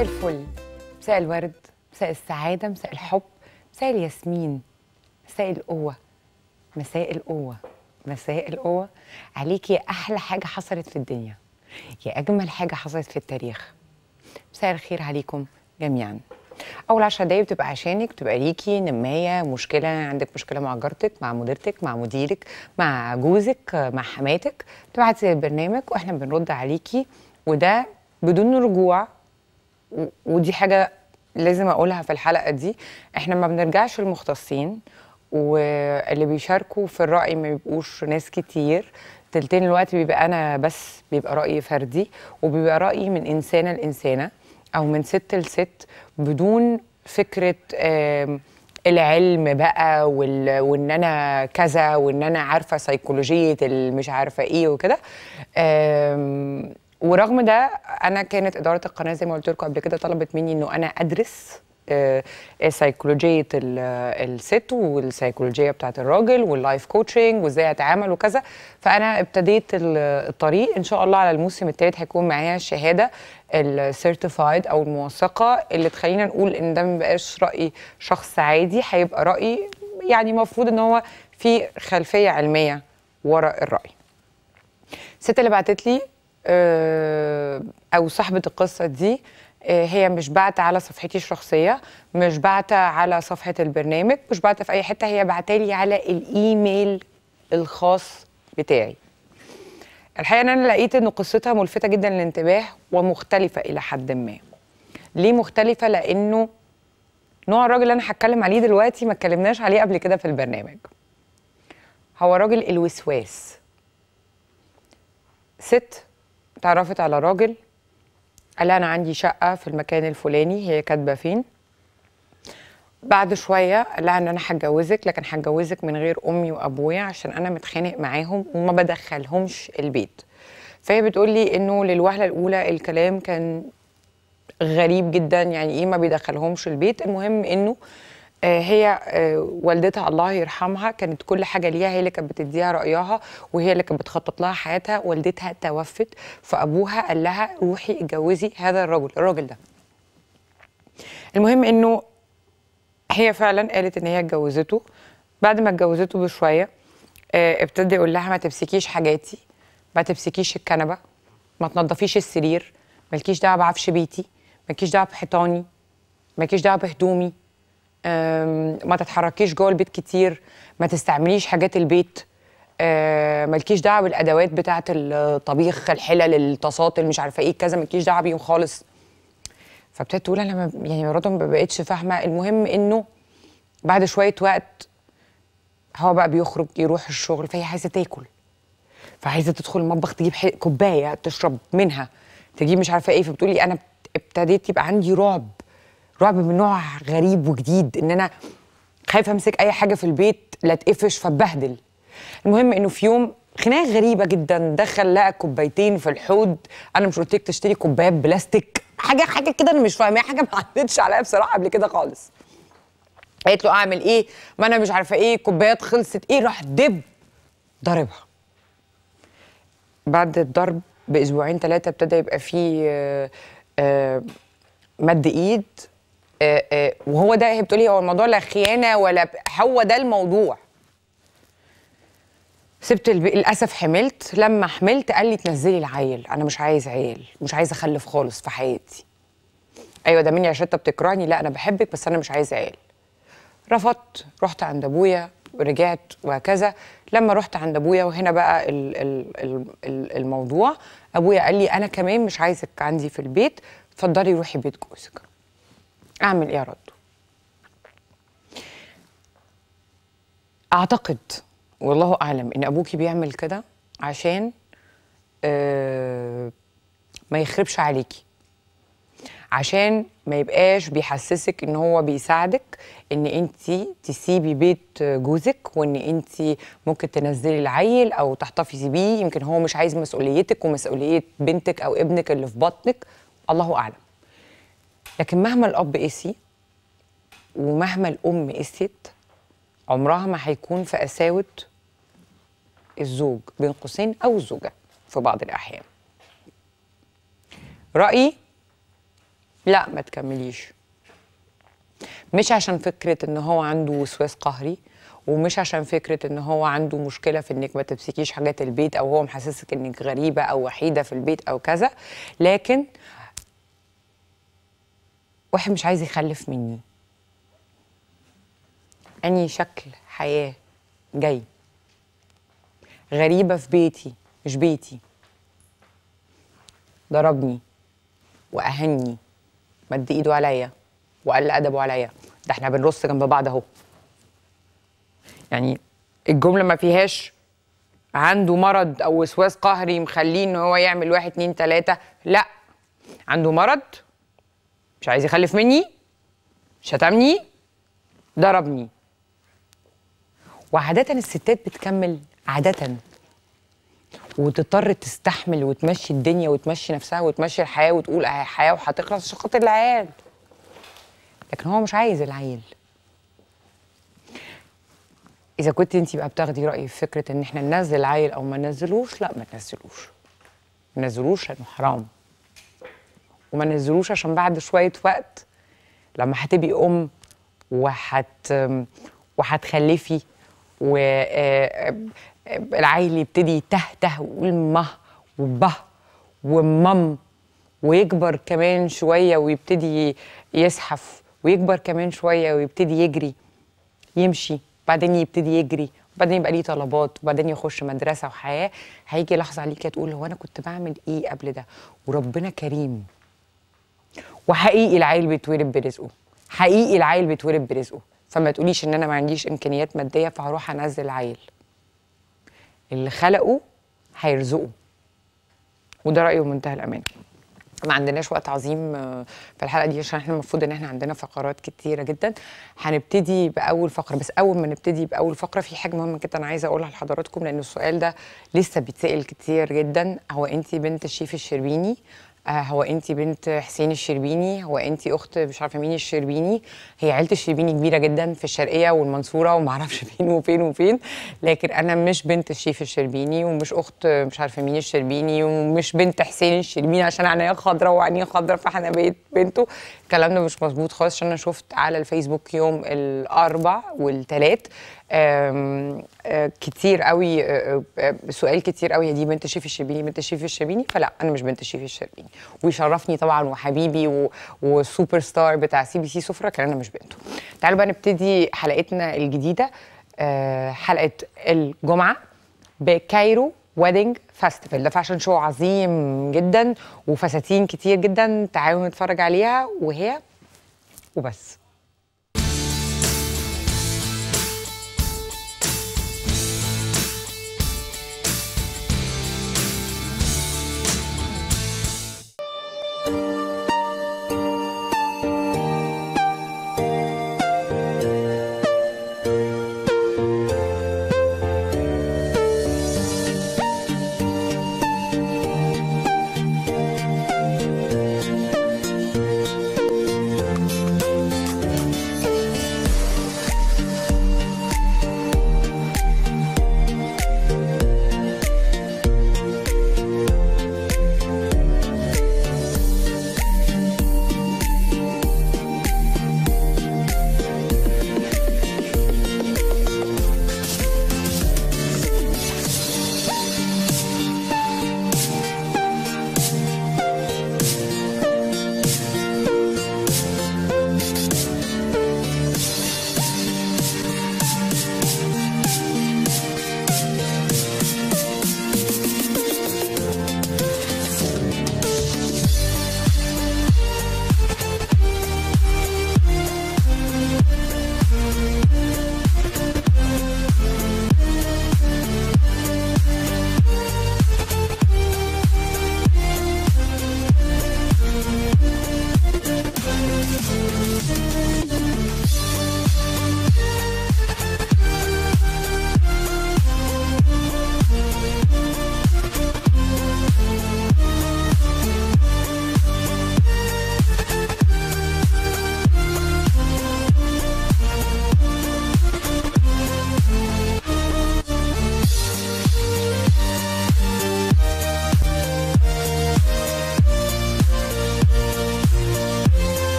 مساء الفل مساء الورد مساء السعادة مساء الحب مساء الياسمين مساء القوة مساء القوة مساء القوة عليك يا أحلى حاجة حصلت في الدنيا يا أجمل حاجة حصلت في التاريخ مساء الخير عليكم جميعا اول 10 دقايق بتبقى عشانك بتبقى ليكي نمايه مشكله عندك مشكله مع جارتك مع مديرتك مع مديرك مع جوزك مع حماتك تبعتي البرنامج واحنا بنرد عليكي وده بدون رجوع ودي حاجه لازم اقولها في الحلقه دي احنا ما بنرجعش المختصين واللي بيشاركوا في الراي ما بيبقوش ناس كتير تلتين الوقت بيبقى انا بس بيبقى رايي فردي وبيبقى رايي من انسانه لانسانه او من ست لست بدون فكره العلم بقى وال... وان انا كذا وان انا عارفه سيكولوجيه المش عارفه ايه وكده ورغم ده انا كانت اداره القناه زي ما قلت لكم قبل كده طلبت مني انه انا ادرس سيكولوجيه آه، الست والسيكولوجيه بتاعت الراجل واللايف كوتشنج وازاي اتعامل وكذا فانا ابتديت الطريق ان شاء الله على الموسم الثالث هيكون معايا الشهاده السيرتيفايد او الموثقه اللي تخلينا نقول ان ده ما بقاش راي شخص عادي هيبقى راي يعني المفروض ان هو في خلفيه علميه وراء الراي الست اللي بعتت لي آه، او صاحبه القصه دي آه، هي مش بعت على صفحتي الشخصية مش بعت على صفحة البرنامج مش بعت في أي حتة هي بعتالي على الإيميل الخاص بتاعي الحقيقة أن أنا لقيت أن قصتها ملفتة جدا للانتباه ومختلفة إلى حد ما ليه مختلفة؟ لأنه نوع الراجل اللي أنا هتكلم عليه دلوقتي ما اتكلمناش عليه قبل كده في البرنامج هو راجل الوسواس ست تعرفت على راجل قال انا عندي شقه في المكان الفلاني هي كاتبه فين بعد شويه قال لها ان انا هتجوزك لكن هتجوزك من غير امي وابويا عشان انا متخانق معاهم وما بدخلهمش البيت فهي بتقول لي انه للوهله الاولى الكلام كان غريب جدا يعني ايه ما بيدخلهمش البيت المهم انه آه، هي آه، والدتها الله يرحمها كانت كل حاجه ليها هي اللي كانت بتديها رايها وهي اللي كانت بتخطط لها حياتها والدتها توفت فابوها قال لها روحي اتجوزي هذا الرجل الراجل ده المهم انه هي فعلا قالت ان هي اتجوزته بعد ما اتجوزته بشويه آه، ابتدى يقول لها ما تمسكيش حاجاتي ما تمسكيش الكنبه ما تنضفيش السرير مالكيش دعوه بعفش بيتي مالكيش دعوه بحيطاني مالكيش دعوه بهدومي ما تتحركيش جوه البيت كتير ما تستعمليش حاجات البيت أه، مالكيش دعوه بالادوات بتاعه الطبيخ الحلل الطاسات اللي مش عارفه ايه كذا مالكيش دعوه بيهم خالص فابتدت تقول انا يعني مرات ما بقتش فاهمه المهم انه بعد شويه وقت هو بقى بيخرج يروح الشغل فهي عايزه تاكل فعايزه تدخل المطبخ تجيب كوبايه تشرب منها تجيب مش عارفه ايه فبتقولي انا ابتديت يبقى عندي رعب رعب من نوع غريب وجديد ان انا خايفه امسك اي حاجه في البيت لا تقفش فاتبهدل المهم انه في يوم خناقه غريبه جدا دخل لقى كوبايتين في الحوض انا مش قلت لك تشتري كوبايات بلاستيك حاجه حاجه كده انا مش فاهمة حاجه ما عدتش عليا بصراحه قبل كده خالص قالت له اعمل ايه ما انا مش عارفه ايه كوبايات خلصت ايه راح دب ضاربها بعد الضرب باسبوعين ثلاثه ابتدى يبقى فيه آه، آه، مد ايد آه، آه، وهو ده هي بتقولي هو الموضوع لا خيانه ولا هو ده الموضوع سبت للاسف حملت لما حملت قال لي تنزلي العيل انا مش عايز عيل مش عايز اخلف خالص في حياتي ايوه ده مني عشان انت بتكرهني لا انا بحبك بس انا مش عايز عيل رفضت رحت عند ابويا ورجعت وهكذا لما رحت عند ابويا وهنا بقى ال ال ال الموضوع ابويا قال لي انا كمان مش عايزك عندي في البيت اتفضلي روحي بيت جوزك اعمل ايه يا رد اعتقد والله اعلم ان ابوكي بيعمل كده عشان آه، ما يخربش عليكي عشان ما يبقاش بيحسسك ان هو بيساعدك ان انت تسيبي بيت جوزك وان انت ممكن تنزلي العيل او تحتفظي بيه يمكن هو مش عايز مسؤوليتك ومسؤوليه بنتك او ابنك اللي في بطنك الله اعلم لكن مهما الاب قسي ومهما الام قست عمرها ما هيكون في قساوه الزوج بين قوسين او الزوجه في بعض الاحيان رايي لا ما تكمليش مش عشان فكره ان هو عنده وسواس قهري ومش عشان فكره ان هو عنده مشكله في انك ما تمسكيش حاجات البيت او هو محسسك انك غريبه او وحيده في البيت او كذا لكن واحد مش عايز يخلف مني أني شكل حياة جاي غريبة في بيتي مش بيتي ضربني وأهني مد إيده عليا وقل أدبه عليا ده احنا بنرص جنب بعض أهو يعني الجملة ما فيهاش عنده مرض أو وسواس قهري مخليه إن هو يعمل واحد اتنين تلاتة لأ عنده مرض مش عايز يخلف مني شتمني ضربني وعادة الستات بتكمل عادة وتضطر تستحمل وتمشي الدنيا وتمشي نفسها وتمشي الحياة وتقول حياة وهتخلص عشان خاطر العيال لكن هو مش عايز العيل إذا كنت أنت بقى بتاخدي رأيي في فكرة إن إحنا ننزل عيل أو ما ننزلوش لا ما تنزلوش ما تنزلوش لأنه حرام وما نزلوش عشان بعد شويه وقت لما هتبقي ام وهت وهتخلفي والعيل آه، يبتدي تهته ويقول مه وبه ومم ويكبر كمان شويه ويبتدي يزحف ويكبر كمان شويه ويبتدي يجري يمشي بعدين يبتدي يجري بعدين يبقى ليه طلبات وبعدين يخش مدرسه وحياه هيجي لحظه عليك تقول هو انا كنت بعمل ايه قبل ده وربنا كريم وحقيقي العيل بيتولد برزقه حقيقي العيل بيتولد برزقه فما تقوليش ان انا ما عنديش امكانيات ماديه فهروح انزل العيل اللي خلقه هيرزقه وده رايه منتهى الامانه ما عندناش وقت عظيم آه، في الحلقه دي عشان احنا المفروض ان احنا عندنا فقرات كتيره جدا هنبتدي باول فقره بس اول ما نبتدي باول فقره في حاجه مهمه جدا انا عايزه اقولها لحضراتكم لان السؤال ده لسه بيتسال كتير جدا هو انت بنت الشيف الشربيني آه، هو انت بنت حسين الشربيني هو انت اخت مش عارفه مين الشربيني هي عيله الشربيني كبيره جدا في الشرقيه والمنصوره وما اعرفش فين وفين وفين لكن انا مش بنت الشيف الشربيني ومش اخت مش عارفه مين الشربيني ومش بنت حسين الشربيني عشان عينيا خضراء وعينيا خضراء فاحنا بقيت بنته الكلام ده مش مظبوط خالص عشان انا شفت على الفيسبوك يوم الاربع والثلاث آه، كتير قوي آه، آه، سؤال كتير قوي دي بنت شيف الشربيني بنت شيف الشربيني فلا انا مش بنت شيف الشربيني ويشرفني طبعا وحبيبي وسوبر ستار بتاع سي بي سي سفره كان انا مش بنته تعالوا بقى نبتدي حلقتنا الجديده حلقه الجمعه بكايرو ويدنج فاستيفال ده فاشن شو عظيم جدا وفساتين كتير جدا تعالوا نتفرج عليها وهي وبس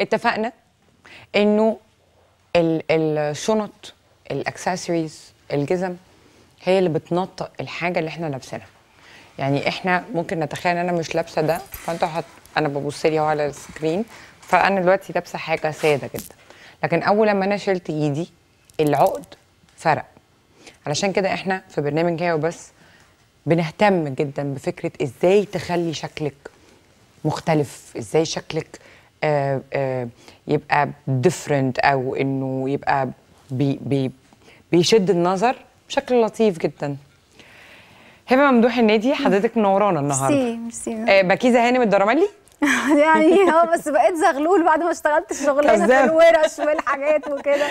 اتفقنا انه الشنط الاكسسوارز الجزم هي اللي بتنطق الحاجه اللي احنا لابسينها يعني احنا ممكن نتخيل انا مش لابسه ده فانت حط انا ببص لي على السكرين فانا دلوقتي لابسه حاجه ساده جدا لكن اول لما انا شلت ايدي العقد فرق علشان كده احنا في برنامج هي وبس بنهتم جدا بفكره ازاي تخلي شكلك مختلف ازاي شكلك آه، آه، يبقى ديفرنت او انه يبقى بي بي بيشد النظر بشكل لطيف جدا هبه ممدوح النادي حضرتك منورانا النهارده ميرسي ميرسي آه، بكيزه هانم الدرملي يعني اه بس بقيت زغلول بعد ما اشتغلت الشغلانه في الورش والحاجات وكده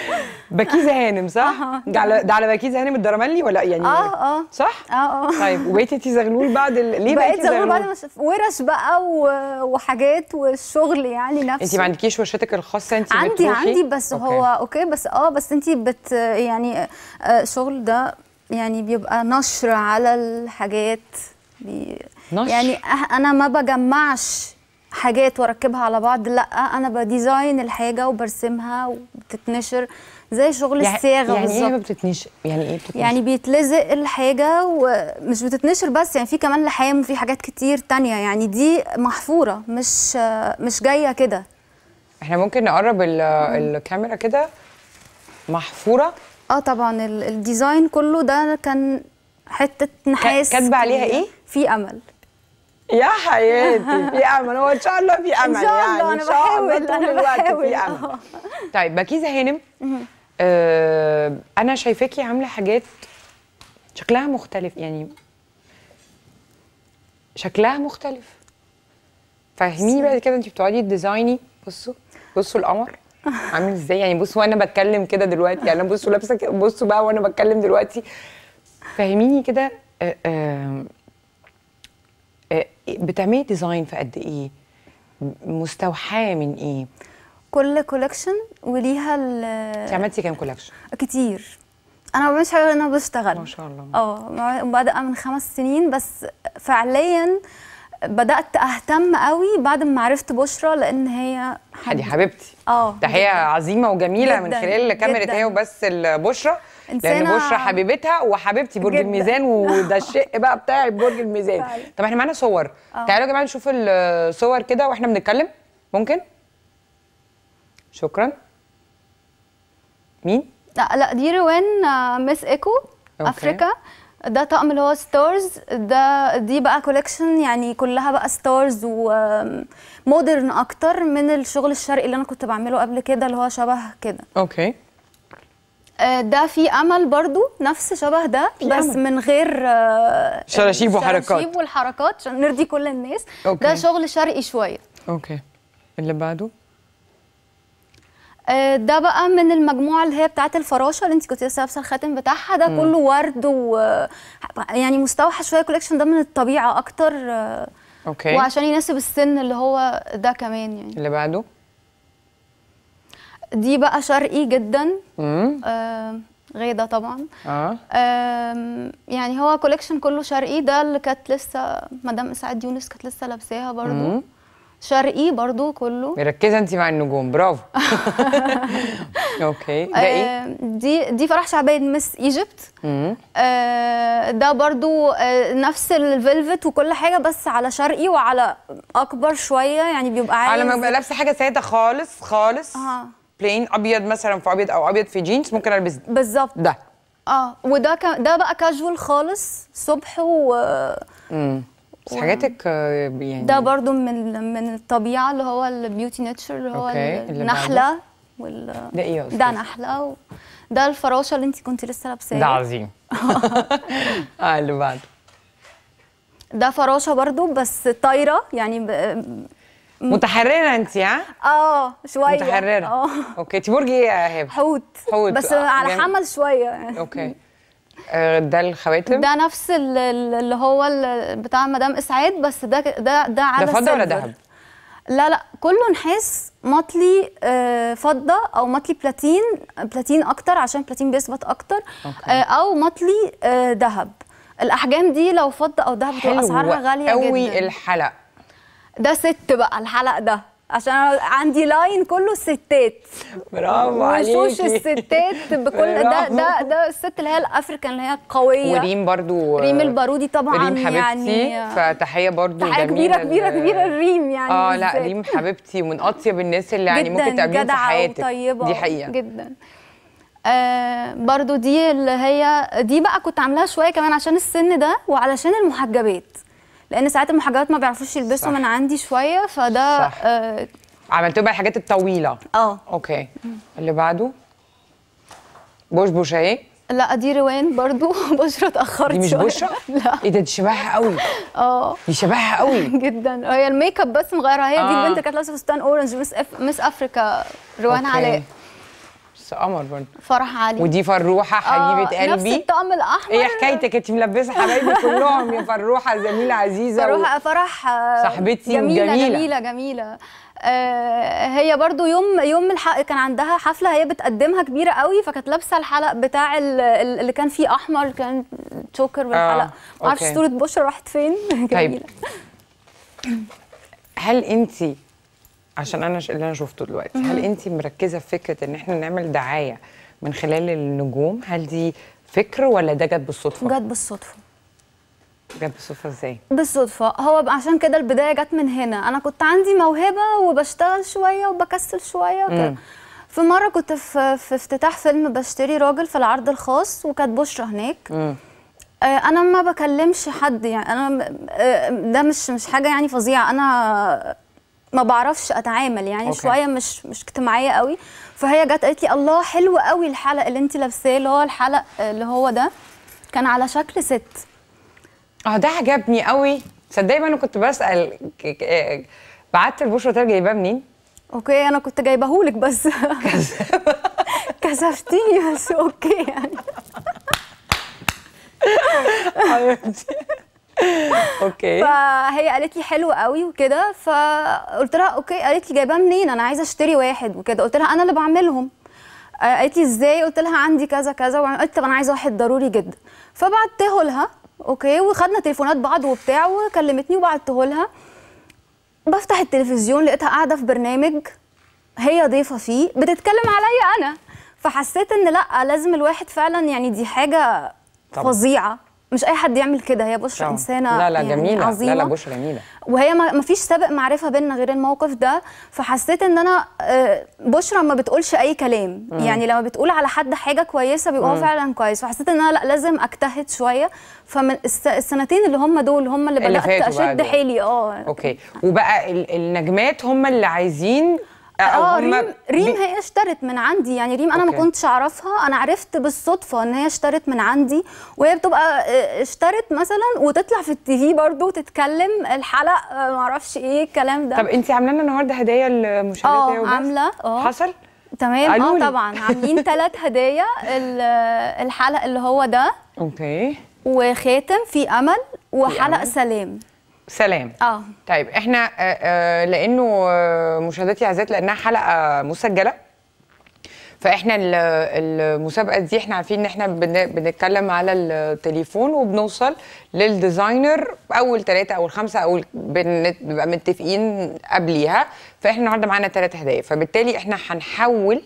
بكيزه هانم صح؟ آه. ده على ده على بكيزه هانم الدرملي ولا إيه؟ يعني اه اه صح؟ اه اه طيب وبقيتي انت زغلول بعد ال... ليه بقيت زغلول بعد ما ورش بقى و... وحاجات والشغل يعني نفسه انت ما عندكيش ورشتك الخاصه انت عندي بتروحي؟ عندي بس أوكي. هو اوكي بس اه بس انت بت يعني آه، شغل ده يعني بيبقى نشر على الحاجات بي... نشر. يعني أه، انا ما بجمعش حاجات واركبها على بعض لا انا بديزاين الحاجه وبرسمها وبتتنشر زي شغل يعني الصياغه يعني إيه بالظبط يعني ايه بتتنشر يعني ايه بتتنشر يعني بيتلزق الحاجه ومش بتتنشر بس يعني في كمان لحام وفي حاجات كتير تانية يعني دي محفوره مش مش جايه كده احنا ممكن نقرب الكاميرا كده محفوره اه طبعا الديزاين كله ده كان حته نحاس كاتبه عليها ايه في امل يا حياتي في امل هو ان شاء الله في امل يعني ان شاء يعني، الله انا بحاول انا بحاول في امل طيب بكيزه هانم آه انا شايفاكي عامله حاجات شكلها مختلف يعني شكلها مختلف فاهميني بعد كده انت بتقعدي تديزايني بصوا بصوا القمر عامل ازاي يعني بصوا وانا بتكلم كده دلوقتي يعني بصوا لابسه بصوا بقى وانا بتكلم دلوقتي فاهميني كده آه آه آه، بتعملي ديزاين في قد ايه مستوحاه من ايه كل كولكشن وليها ال عملتي كام كولكشن كتير انا ما بعملش حاجه غير انا بشتغل ما شاء الله اه بادئه من خمس سنين بس فعليا بدات اهتم قوي بعد ما عرفت بشرى لان هي دي حبيبتي اه تحيه عظيمه وجميله جداً من خلال كاميرا هي وبس البشرى لان بشرى حبيبتها وحبيبتي برج جدا. الميزان وده الشق بقى بتاع برج الميزان طب احنا معانا صور أوه. تعالوا يا جماعه نشوف الصور كده واحنا بنتكلم ممكن شكرا مين لا لا دي روان آه، مس ايكو أوكي. افريكا ده طقم اللي هو ستارز ده دي بقى كوليكشن يعني كلها بقى ستارز ومودرن اكتر من الشغل الشرقي اللي انا كنت بعمله قبل كده اللي هو شبه كده اوكي آه، ده في امل برضو نفس شبه ده بس أمل. من غير آه، شراشيب وحركات شراشيب والحركات عشان نرضي كل الناس أوكي. ده شغل شرقي شويه اوكي اللي بعده آه، ده بقى من المجموعه اللي هي بتاعه الفراشه اللي انت كنت لسه لابسه الخاتم بتاعها ده م. كله ورد و يعني مستوحى شويه كوليكشن ده من الطبيعه اكتر اوكي وعشان يناسب السن اللي هو ده كمان يعني اللي بعده دي بقى شرقي جدا آه طبعا آه. يعني هو كوليكشن كله شرقي ده اللي كانت لسه مدام اسعاد يونس كانت لسه لابساها برضو مم. شرقي برضو كله مركزه انت مع النجوم برافو اوكي ده ايه دي دي فرح شعبان مس ايجيبت آه ده برضو آه نفس الفيلفت وكل حاجه بس على شرقي وعلى اكبر شويه يعني بيبقى عايز على ما ببقى لابسه حاجه ساده خالص خالص آه. بلين ابيض مثلا في ابيض او ابيض في جينز ممكن البس بالظبط ده اه وده ك... ده بقى كاجوال خالص صبح و امم بس حاجاتك آه، يعني ده برضو من من الطبيعه اللي هو البيوتي نيتشر اللي هو النحله وال ده ايه يا ده نحله و... ده الفراشه اللي انت كنت لسه لابساها ده عظيم اه اللي بعده ده فراشه برضو بس طايره يعني ب... متحرره انت ها اه شويه متحرره اه اوكي انت برج ايه يا هبه حوت حوت بس آه. على حمل شويه يعني. اوكي آه، ده الخواتم ده نفس اللي هو بتاع مدام اسعاد بس ده ده ده على ده فضه ولا ذهب لا لا كله نحاس مطلي آه، فضه او مطلي بلاتين بلاتين اكتر عشان بلاتين بيثبت اكتر أوكي. آه، او مطلي ذهب الاحجام دي لو فضه او ذهب بتبقى اسعارها غاليه جدا قوي الحلق ده ست بقى الحلق ده عشان عندي لاين كله ستات برافو عليكي وشوش الستات بكل ده ده ده الست اللي هي الافريكان اللي هي القويه وريم برضو ريم البارودي طبعا ريم حبيبتي يعني فتحيه برضو تحيه كبيره كبيره كبيره لريم يعني اه لا ريم حبيبتي ومن اطيب الناس اللي يعني ممكن تقابليهم في حياتك وطيبة دي حقيقه جدا آه برضو دي اللي هي دي بقى كنت عاملاها شويه كمان عشان السن ده وعلشان المحجبات لان ساعات المحجبات ما بيعرفوش يلبسوا من عندي شويه فده صح. آه عملتوا بقى الحاجات الطويله اه اوكي اللي بعده بوشبوشه ايه لا دي روان برضو بشرة اتأخرت دي مش بشرة؟ لا ايه ده دي شبهها قوي اه دي شبهها قوي جدا هي الميك اب بس مغيرها هي آه. دي البنت كانت لابسه فستان اورنج مس أف... مس افريكا روان علاء قمر برضه فرح علي ودي فروحه آه، حبيبه قلبي نفس الطقم الاحمر ايه حكايتك انت ملبسه حبايبي كلهم يا فروحه زميله عزيزه فروحه و... فرح آه، صاحبتي جميله جميله جميله, جميلة. آه، هي برضو يوم يوم الحق كان عندها حفله هي بتقدمها كبيره قوي فكانت لابسه الحلق بتاع اللي كان فيه احمر كان تشوكر والحلق آه. اعرفش صوره بشره راحت فين طيب. جميله طيب. هل انت عشان انا اللي انا شفته دلوقتي هل انت مركزه في فكره ان احنا نعمل دعايه من خلال النجوم هل دي فكر ولا ده جت بالصدفه جت بالصدفه جت بالصدفه ازاي بالصدفه هو عشان كده البدايه جت من هنا انا كنت عندي موهبه وبشتغل شويه وبكسل شويه وكده في مره كنت في, في افتتاح فيلم بشتري راجل في العرض الخاص وكانت بشرى هناك م. آه، انا ما بكلمش حد يعني انا آه، ده مش مش حاجه يعني فظيعه انا ما بعرفش اتعامل يعني أوكي. شويه مش مش اجتماعيه قوي فهي جت قالت لي الله حلو قوي الحلق اللي انت لابساه اللي هو الحلق اللي هو ده كان على شكل ست اه ده عجبني قوي تصدقي انا كنت بسال بعت البشرة ترجع جايباه منين اوكي انا كنت جايباهولك بس كسفتيني بس اوكي يعني حبيبتي أيوة. اوكي فهي قالت لي حلو قوي وكده فقلت لها اوكي قالت لي جايباه منين انا عايزه اشتري واحد وكده قلت لها انا اللي بعملهم آه، قالت لي ازاي قلت لها عندي كذا كذا وقلت طب انا عايزه واحد ضروري جدا فبعته لها اوكي وخدنا تليفونات بعض وبتاع وكلمتني وبعته لها بفتح التلفزيون لقيتها قاعده في برنامج هي ضيفه فيه بتتكلم عليا انا فحسيت ان لا لازم الواحد فعلا يعني دي حاجه طبعا. فظيعه مش اي حد يعمل كده هي بشرى انسانه لا لا يعني جميله عظيمة. لا لا بشرى جميله وهي ما فيش سابق معرفه بينا غير الموقف ده فحسيت ان انا آه، بشرى ما بتقولش اي كلام م. يعني لما بتقول على حد حاجه كويسه بيبقى هو فعلا كويس فحسيت ان انا لا لازم اجتهد شويه فمن السنتين اللي هم دول هم اللي, اللي بدات اشد حيلي اه اوكي وبقى النجمات هم اللي عايزين اه ريم ريم هي اشترت من عندي يعني ريم انا أوكي. ما كنتش اعرفها انا عرفت بالصدفه ان هي اشترت من عندي وهي بتبقى آه، اشترت مثلا وتطلع في التي في برضه تتكلم الحلق آه، ما اعرفش ايه الكلام ده طب انت عامله لنا النهارده هدايا لمشاهدات اه عامله اه حصل تمام اه طبعا عاملين ثلاث هدايا الحلق اللي هو ده اوكي وخاتم في امل وحلق سلام سلام اه طيب احنا آه، آه، لانه آه، مشاهداتي عزيزات لانها حلقه مسجله فاحنا المسابقه دي احنا عارفين ان احنا بنتكلم على التليفون وبنوصل للديزاينر اول ثلاثه او الخمسه او بنبقى متفقين قبليها فاحنا النهارده معانا ثلاث هدايا فبالتالي احنا هنحول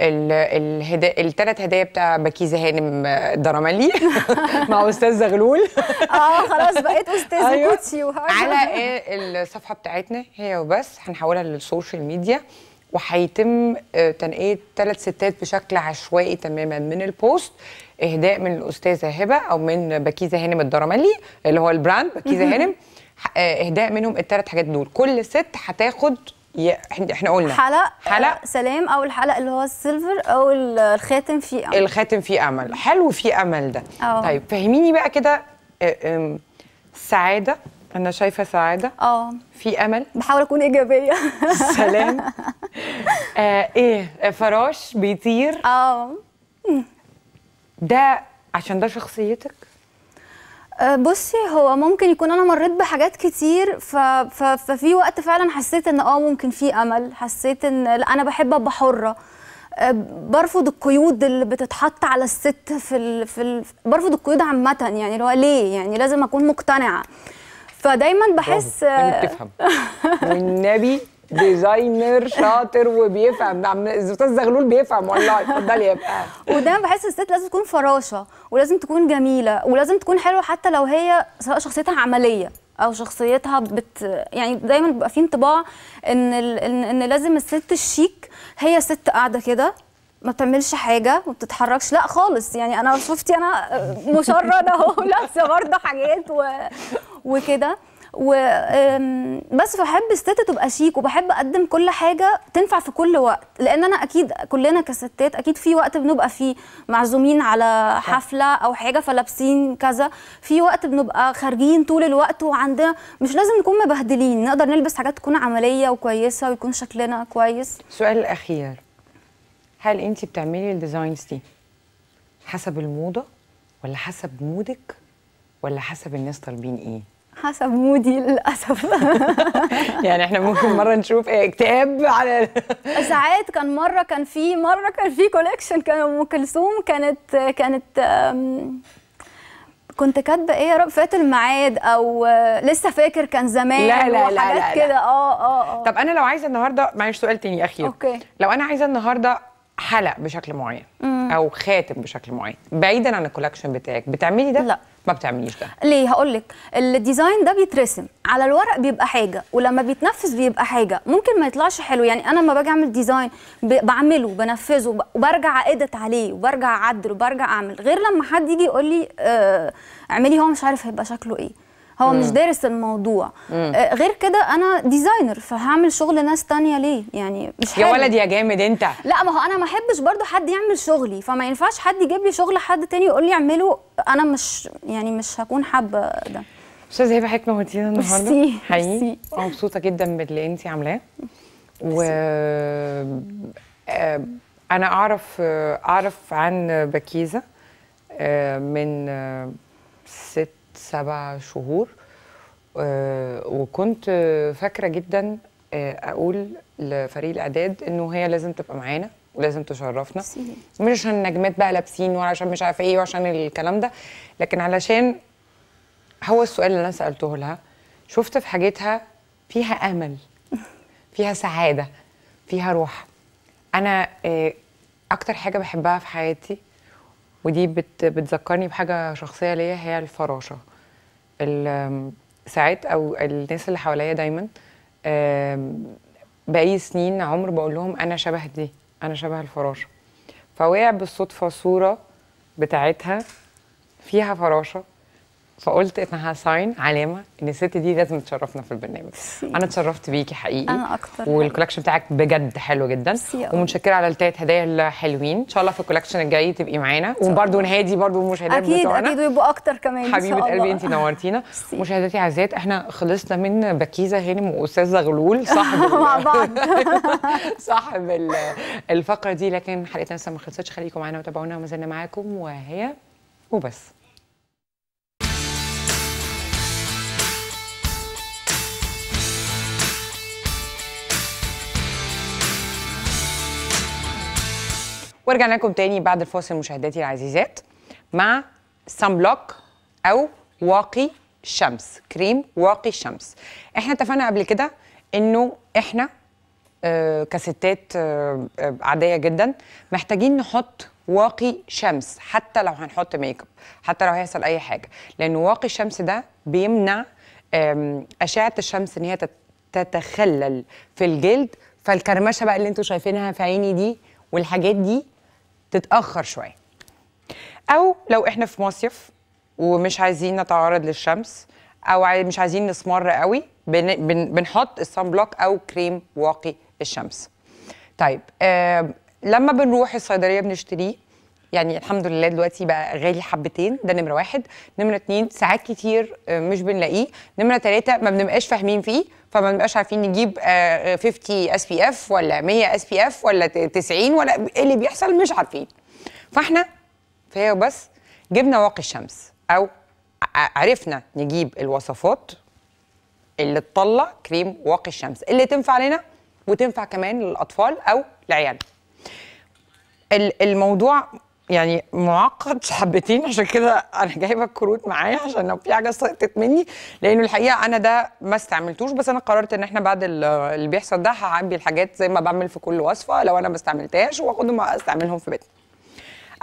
الهدا... الثلاث هدايا بتاع بكيزه هانم آه، درملي مع استاذ زغلول اه خلاص بقيت استاذ أيوة. كوتشي على آه، الصفحه بتاعتنا هي وبس هنحولها للسوشيال ميديا وهيتم آه، تنقيه ثلاث ستات بشكل عشوائي تماما من البوست اهداء من الاستاذه هبه او من بكيزه هانم الدرملي اللي هو البراند بكيزه هانم اهداء منهم الثلاث حاجات دول كل ست هتاخد احنا قلنا حلق حلق آه، سلام او الحلق اللي هو السيلفر او الخاتم فيه امل الخاتم فيه امل حلو فيه امل ده أوه. طيب فهميني بقى كده آه، سعاده انا شايفه سعاده اه في امل بحاول اكون ايجابيه سلام آه ايه فراش بيطير اه ده عشان ده شخصيتك آه، بصي هو ممكن يكون انا مريت بحاجات كتير ففي وقت فعلا حسيت ان اه ممكن في امل حسيت ان انا بحب ابقى حره آه، برفض القيود اللي بتتحط على الست في الـ في الـ برفض القيود عامه يعني اللي هو ليه يعني لازم اكون مقتنعه فدايما بحس يعني بتفهم والنبي ديزاينر شاطر وبيفهم ده نعم، الاستاذ زغلول بيفهم والله اتفضلي يا وده بحس الست لازم تكون فراشه ولازم تكون جميله ولازم تكون حلوه حتى لو هي سواء شخصيتها عمليه او شخصيتها بت يعني دايما بيبقى في انطباع ان ال... ان لازم الست الشيك هي ست قاعده كده ما بتعملش حاجه ما بتتحركش لا خالص يعني انا شفتي انا مشرده اهو لابسه برضه حاجات و... وكده و بس بحب الست تبقى شيك وبحب اقدم كل حاجه تنفع في كل وقت لان انا اكيد كلنا كستات اكيد في وقت بنبقى فيه معزومين على حفله او حاجه فلابسين كذا في وقت بنبقى خارجين طول الوقت وعندنا مش لازم نكون مبهدلين نقدر نلبس حاجات تكون عمليه وكويسه ويكون شكلنا كويس السؤال الاخير هل انت بتعملي الديزاينز دي حسب الموضه ولا حسب مودك ولا حسب الناس طالبين ايه حسب مودي للاسف يعني احنا ممكن مره نشوف اكتئاب على ساعات كان مره كان في مره كان في كوليكشن كان ام كلثوم كانت كانت كنت كاتبه ايه يا رب فات الميعاد او لسه فاكر كان زمان لا لا لا, وحاجات كده اه اه اه طب انا لو عايزه النهارده معلش سؤال تاني اخير اوكي لو انا عايزه النهارده حلق بشكل معين او خاتم بشكل معين بعيدا عن الكولكشن بتاعك بتعملي ده؟ لا ما بتعمليش ده ليه هقول لك الديزاين ده بيترسم على الورق بيبقى حاجه ولما بيتنفذ بيبقى حاجه ممكن ما يطلعش حلو يعني انا لما باجي اعمل ديزاين بعمله بنفذه وبرجع اديت عليه وبرجع اعدل وبرجع اعمل غير لما حد يجي يقول لي آه اعملي هو مش عارف هيبقى شكله ايه هو مم. مش دارس الموضوع مم. آه، غير كده انا ديزاينر فهعمل شغل ناس تانية ليه يعني مش يا ولد يا جامد انت لا ما هو انا ما احبش برضو حد يعمل شغلي فما ينفعش حد يجيب لي شغل حد تاني يقول لي اعمله انا مش يعني مش هكون حابه ده استاذه هبه حكمه ودينا النهارده حقيقي مبسوطه جدا باللي انت عاملاه و آه، انا اعرف آه، اعرف عن بكيزه من سبع شهور آه، وكنت فاكره جدا آه، اقول لفريق الاعداد انه هي لازم تبقى معانا ولازم تشرفنا مش عشان نجمات بقى لابسين ولا عشان مش عارفه ايه وعشان الكلام ده لكن علشان هو السؤال اللي انا سالته لها شفت في حاجتها فيها امل فيها سعاده فيها روح انا آه، اكتر حاجه بحبها في حياتي ودي بتذكرني بحاجه شخصيه ليا هي الفراشه ساعات او الناس اللي حواليا دايما بقي سنين عمر بقول لهم انا شبه دي انا شبه الفراشه فوقع بالصدفه صوره بتاعتها فيها فراشه فقلت انا هساين علامه ان الست دي لازم تشرفنا في البرنامج انا اتشرفت بيكي حقيقي انا اكتر والكولكشن بتاعك بجد حلو جدا ومتشكره على التلات هدايا الحلوين ان شاء الله في الكولكشن الجاي تبقي معانا وبرده نهادي برده المشاهدات اكيد بتوعنا. اكيد ويبقوا اكتر كمان حبيبه قلبي انت نورتينا مشاهداتي عزيزات احنا خلصنا من بكيزه هانم واستاذه غلول صاحب مع بعض صاحب الفقره دي لكن حلقتنا لسه ما خلصتش خليكم معانا وتابعونا وما زلنا معاكم وهي وبس ورجعنا لكم تاني بعد الفاصل مشاهداتي العزيزات مع سان بلوك او واقي الشمس كريم واقي الشمس احنا اتفقنا قبل كده انه احنا آه، كستات آه، آه، عاديه جدا محتاجين نحط واقي شمس حتى لو هنحط ميك اب حتى لو هيحصل اي حاجه لان واقي الشمس ده بيمنع اشعه الشمس ان هي تتخلل في الجلد فالكرمشه بقى اللي انتم شايفينها في عيني دي والحاجات دي تتاخر شويه او لو احنا في مصيف ومش عايزين نتعرض للشمس او مش عايزين نسمر قوي بن بن بنحط الصن بلوك او كريم واقي الشمس طيب آه لما بنروح الصيدليه بنشتريه يعني الحمد لله دلوقتي بقى غالي حبتين ده نمره واحد نمره اتنين ساعات كتير آه، مش بنلاقيه نمره تلاته ما بنبقاش فاهمين فيه فما بنبقاش عارفين نجيب 50 اس بي اف ولا 100 اس بي اف ولا 90 ولا ايه اللي بيحصل مش عارفين فاحنا فهي بس جبنا واقي الشمس او عرفنا نجيب الوصفات اللي تطلع كريم واقي الشمس اللي تنفع لنا وتنفع كمان للاطفال او لعيالنا الموضوع يعني معقد حبتين عشان كده انا جايبه الكروت معايا عشان لو في حاجه سقطت مني لانه الحقيقه انا ده ما استعملتوش بس انا قررت ان احنا بعد اللي بيحصل ده هعبي الحاجات زي ما بعمل في كل وصفه لو انا ما استعملتهاش واخدهم استعملهم في بيتنا.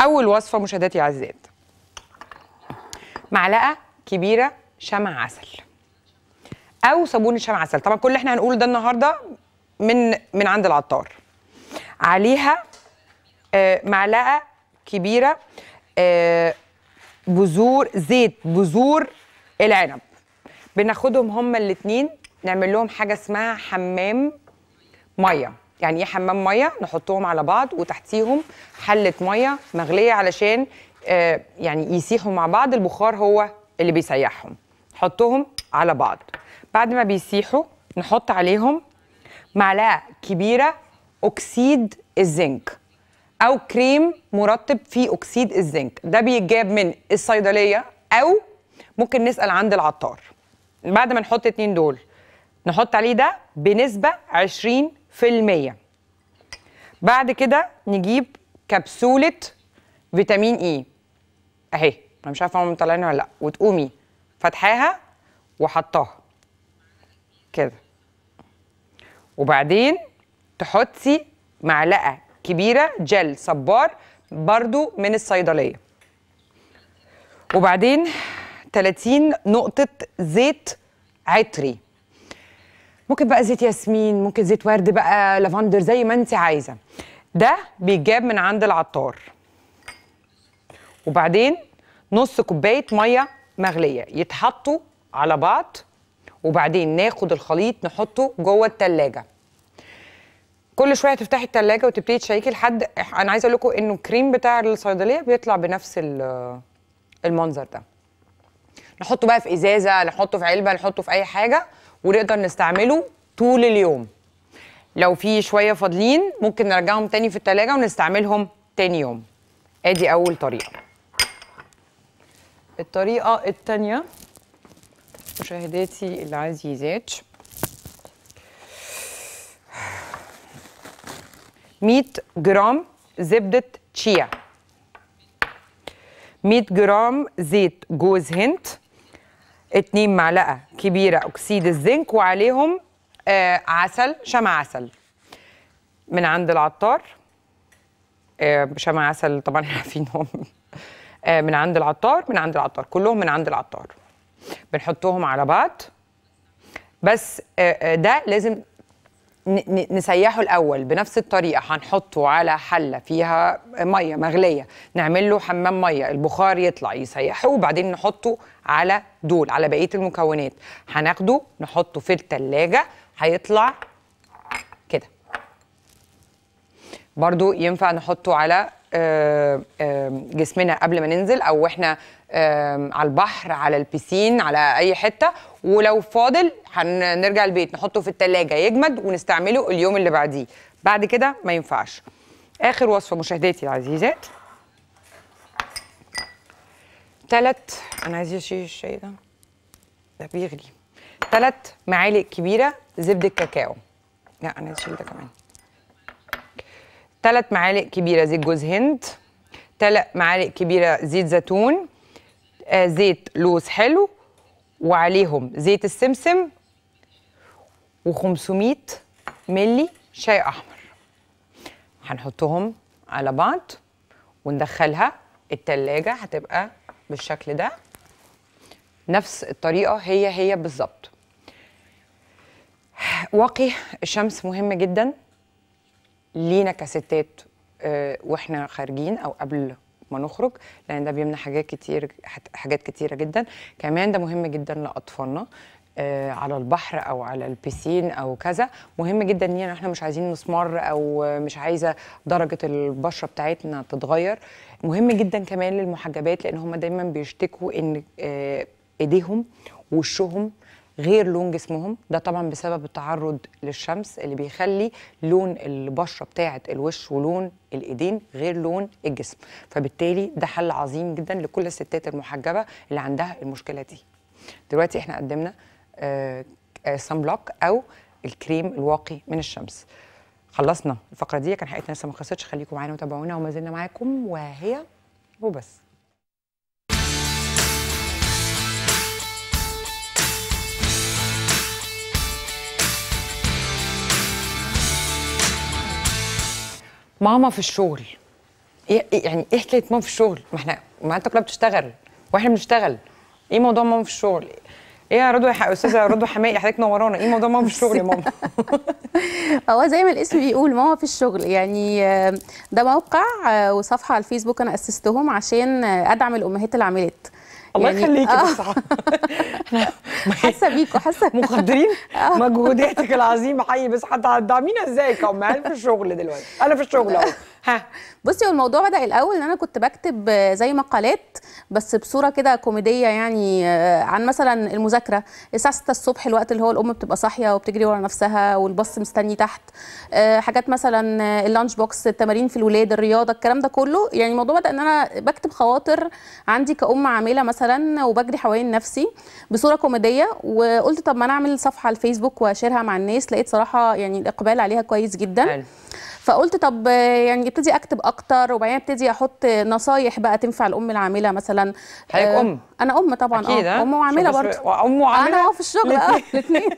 اول وصفه مشاهداتي عزيزات معلقه كبيره شمع عسل او صابون شمع عسل طبعا كل اللي احنا هنقوله ده النهارده من من عند العطار عليها آه، معلقه كبيره آه، بذور زيت بذور العنب بناخدهم هما الاثنين نعمل لهم حاجه اسمها حمام ميه يعني ايه حمام ميه نحطهم على بعض وتحتيهم حله ميه مغليه علشان آه، يعني يسيحوا مع بعض البخار هو اللي بيسيحهم نحطهم على بعض بعد ما بيسيحوا نحط عليهم معلقه كبيره اكسيد الزنك او كريم مرطب فيه اكسيد الزنك ده بيتجاب من الصيدليه او ممكن نسال عند العطار بعد ما نحط اتنين دول نحط عليه ده بنسبه 20% بعد كده نجيب كبسوله فيتامين اي e. اهي انا مش عارفه هم مطلعينها ولا لا وتقومي فاتحاها وحطاها كده وبعدين تحطي معلقه كبيره جل صبار برضو من الصيدليه وبعدين 30 نقطه زيت عطري ممكن بقى زيت ياسمين ممكن زيت ورد بقى لافندر زي ما انت عايزه ده بيتجاب من عند العطار وبعدين نص كوبايه ميه مغليه يتحطوا على بعض وبعدين ناخد الخليط نحطه جوه التلاجه كل شويه تفتحي التلاجة وتبتدي تشيكي لحد انا عايزه اقول لكم انه الكريم بتاع الصيدليه بيطلع بنفس المنظر ده نحطه بقى في ازازه نحطه في علبه نحطه في اي حاجه ونقدر نستعمله طول اليوم لو في شويه فاضلين ممكن نرجعهم تاني في التلاجة ونستعملهم تاني يوم ادي اول طريقه الطريقه الثانيه مشاهداتي العزيزات 100 جرام زبدة تشيا 100 جرام زيت جوز هند 2 معلقة كبيرة أكسيد الزنك وعليهم آه عسل شمع عسل من عند العطار آه شمع عسل طبعا احنا عارفينهم آه من عند العطار من عند العطار كلهم من عند العطار بنحطهم على بعض بس آه، آه، ده لازم نسيحه الاول بنفس الطريقه هنحطه على حله فيها ميه مغليه نعمل له حمام ميه البخار يطلع يسيحه وبعدين نحطه على دول على بقيه المكونات هناخده نحطه في التلاجة هيطلع كده برضو ينفع نحطه على آه، آه، جسمنا قبل ما ننزل او واحنا آه، على البحر على البيسين على اي حته ولو فاضل هنرجع البيت نحطه في التلاجة يجمد ونستعمله اليوم اللي بعديه بعد كده ما ينفعش اخر وصفه مشاهداتي العزيزات ثلاث انا عايزه اشيل الشاي ده ده بيغلي ثلاث معالق كبيره زبده كاكاو لا انا اشيل ده كمان ثلاث معالق كبيره زيت جوز هند ثلاث معالق كبيره زيت زيتون آه، زيت لوز حلو وعليهم زيت السمسم و500 ملي شاي احمر هنحطهم على بعض وندخلها التلاجة هتبقى بالشكل ده نفس الطريقة هي هي بالظبط واقي الشمس مهم جداً لينا كستات آه، واحنا خارجين او قبل ما نخرج لان ده بيمنع حاجات كتير حاجات كتيره جدا كمان ده مهم جدا لاطفالنا آه، على البحر او على البيسين او كذا مهم جدا ان احنا مش عايزين نسمر او مش عايزه درجه البشره بتاعتنا تتغير مهم جدا كمان للمحجبات لان هم دايما بيشتكوا ان آه، ايديهم ووشهم غير لون جسمهم ده طبعا بسبب التعرض للشمس اللي بيخلي لون البشره بتاعه الوش ولون الايدين غير لون الجسم فبالتالي ده حل عظيم جدا لكل الستات المحجبه اللي عندها المشكله دي دلوقتي احنا قدمنا سان آه، بلوك آه، او الكريم الواقي من الشمس خلصنا الفقره دي كان حقيقتنا لسه ما خلصتش خليكم معانا وتابعونا وما زلنا معاكم وهي وبس ماما في الشغل إيه-, إيه يعني ايه حكايه ماما في الشغل ما احنا ما انت كلها بتشتغل واحنا بنشتغل ايه موضوع ماما في الشغل ايه يا رضوى يا استاذه رضوى حمائي حضرتك نورانا ايه موضوع ماما في الشغل يا ماما هو زي ما الاسم بيقول ماما في الشغل يعني آه، ده موقع آه، وصفحه على الفيسبوك انا اسستهم عشان آه، ادعم الامهات العاملات الله يعني يخليكي آه. بس احنا حاسه بيكوا حاسه مقدرين آه. مجهوداتك العظيمه حي بس هتدعمينا ازاي كمان في الشغل دلوقتي انا في الشغل اهو بصي هو الموضوع بدا الاول ان انا كنت بكتب زي مقالات بس بصوره كده كوميديه يعني آه، عن مثلا المذاكره الساعه 6 الصبح الوقت اللي هو الام بتبقى صاحيه وبتجري ورا نفسها والباص مستني تحت آه، حاجات مثلا آه، اللانش بوكس التمارين في الولاد الرياضه الكلام ده كله يعني الموضوع بدا ان انا بكتب خواطر عندي كأم عامله مثلا وبجري حوالين نفسي بصوره كوميديه وقلت طب ما انا اعمل صفحه على الفيسبوك واشيرها مع الناس لقيت صراحه يعني الاقبال عليها كويس جدا حلو. فقلت طب يعني ابتدي اكتب اكتر وبعدين ابتدي احط نصايح بقى تنفع الام العامله مثلا حضرتك ام انا ام طبعا آه. اه ام وعامله برضه ام وعامله انا في الشغل آه. الاثنين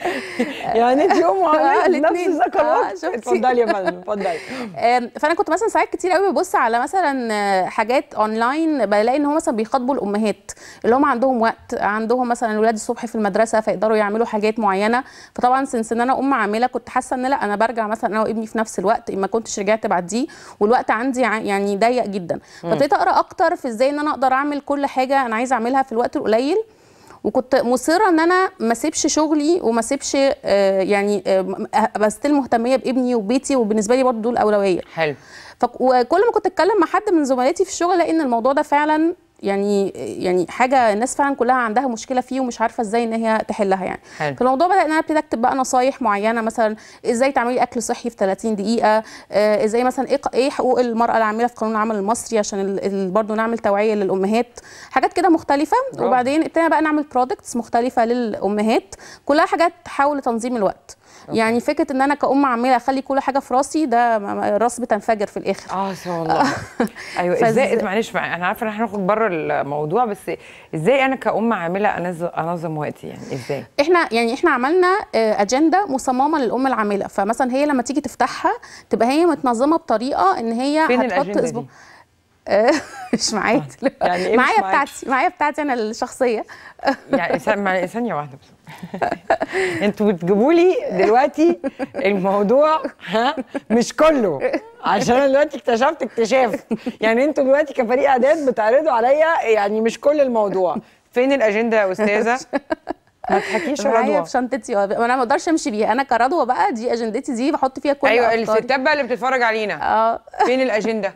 يعني انت يوم آه، وعلي نفس الذكريات آه، اتفضلي يا فندم اتفضلي فانا كنت مثلا ساعات كتير قوي ببص على مثلا آه، حاجات اونلاين بلاقي ان هم مثلا بيخاطبوا الامهات اللي هم عندهم وقت عندهم مثلا الولاد الصبح في المدرسه فيقدروا يعملوا حاجات معينه فطبعا سنس ان انا ام عامله كنت حاسه ان لا انا برجع مثلا انا وابني في نفس الوقت ما كنتش رجعت بعديه والوقت عندي يعني ضيق جدا فابتديت اقرا اكتر في ازاي ان انا اقدر اعمل كل حاجه انا عايزه اعملها في الوقت القليل وكنت مصره ان انا ما اسيبش شغلي وما اسيبش آه، يعني آه، ابقى ستيل مهتميه بابني وبيتي وبالنسبه لي برضه دول اولويه حلو فكل ما كنت اتكلم مع حد من زملاتي في الشغل لقيت ان الموضوع ده فعلا يعني يعني حاجه الناس فعلا كلها عندها مشكله فيه ومش عارفه ازاي ان هي تحلها يعني حلو. فالموضوع بدا ان انا ابتدي اكتب بقى نصايح معينه مثلا ازاي تعملي اكل صحي في 30 دقيقه آه، ازاي مثلا ايه ايه حقوق المراه العامله في قانون العمل المصري عشان برضه نعمل توعيه للامهات حاجات كده مختلفه أوه. وبعدين ابتدينا بقى نعمل برودكتس مختلفه للامهات كلها حاجات تحاول تنظيم الوقت أوكي. يعني فكره ان انا كأم عماله اخلي كل حاجه في راسي ده الراس بتنفجر في الاخر اه شاء الله ايوه فز... ازاي معلش انا عارفه ان احنا هناخد بره الموضوع بس ازاي انا كأم عامله انظم وقتي يعني ازاي احنا يعني احنا عملنا آه، اجنده مصممه للام العامله فمثلا هي لما تيجي تفتحها تبقى هي متنظمه بطريقه ان هي فين هتحط اسبوع مش معايا آه. يعني إيه معايا بتاعتي معايا بتاعتي انا الشخصيه يعني ثانيه واحده بس انتوا بتجيبوا لي دلوقتي الموضوع ها مش كله عشان انا دلوقتي اكتشفت اكتشاف يعني انتوا دلوقتي كفريق اعداد بتعرضوا عليا يعني مش كل الموضوع فين الاجنده يا استاذه ما تحكيش رضوى في شنطتي انا ما اقدرش امشي بيها انا كرضوى بقى دي اجندتي دي بحط فيها كل ايوه الستات بقى اللي بتتفرج علينا اه فين الاجنده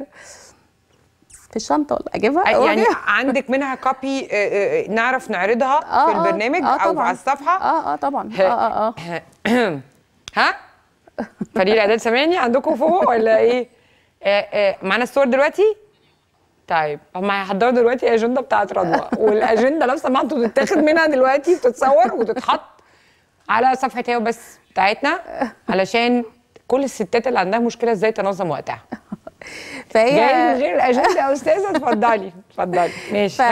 في الشنطه ولا اجيبها يعني عندك منها كوبي آه، آه، آه، نعرف نعرضها آه في البرنامج آه او طبعًا. على الصفحه اه اه طبعا اه اه اه ها فريق الاعداد سامعني عندكم فوق ولا ايه معانا الصور دلوقتي طيب هم هيحضروا دلوقتي الاجنده بتاعت رضوى والاجنده لو سمحت تتاخد منها دلوقتي وتتصور وتتحط على صفحه هي بس بتاعتنا علشان كل الستات اللي عندها مشكله ازاي تنظم وقتها فهي من غير الاجنده يا استاذه اتفضلي اتفضلي ماشي ف...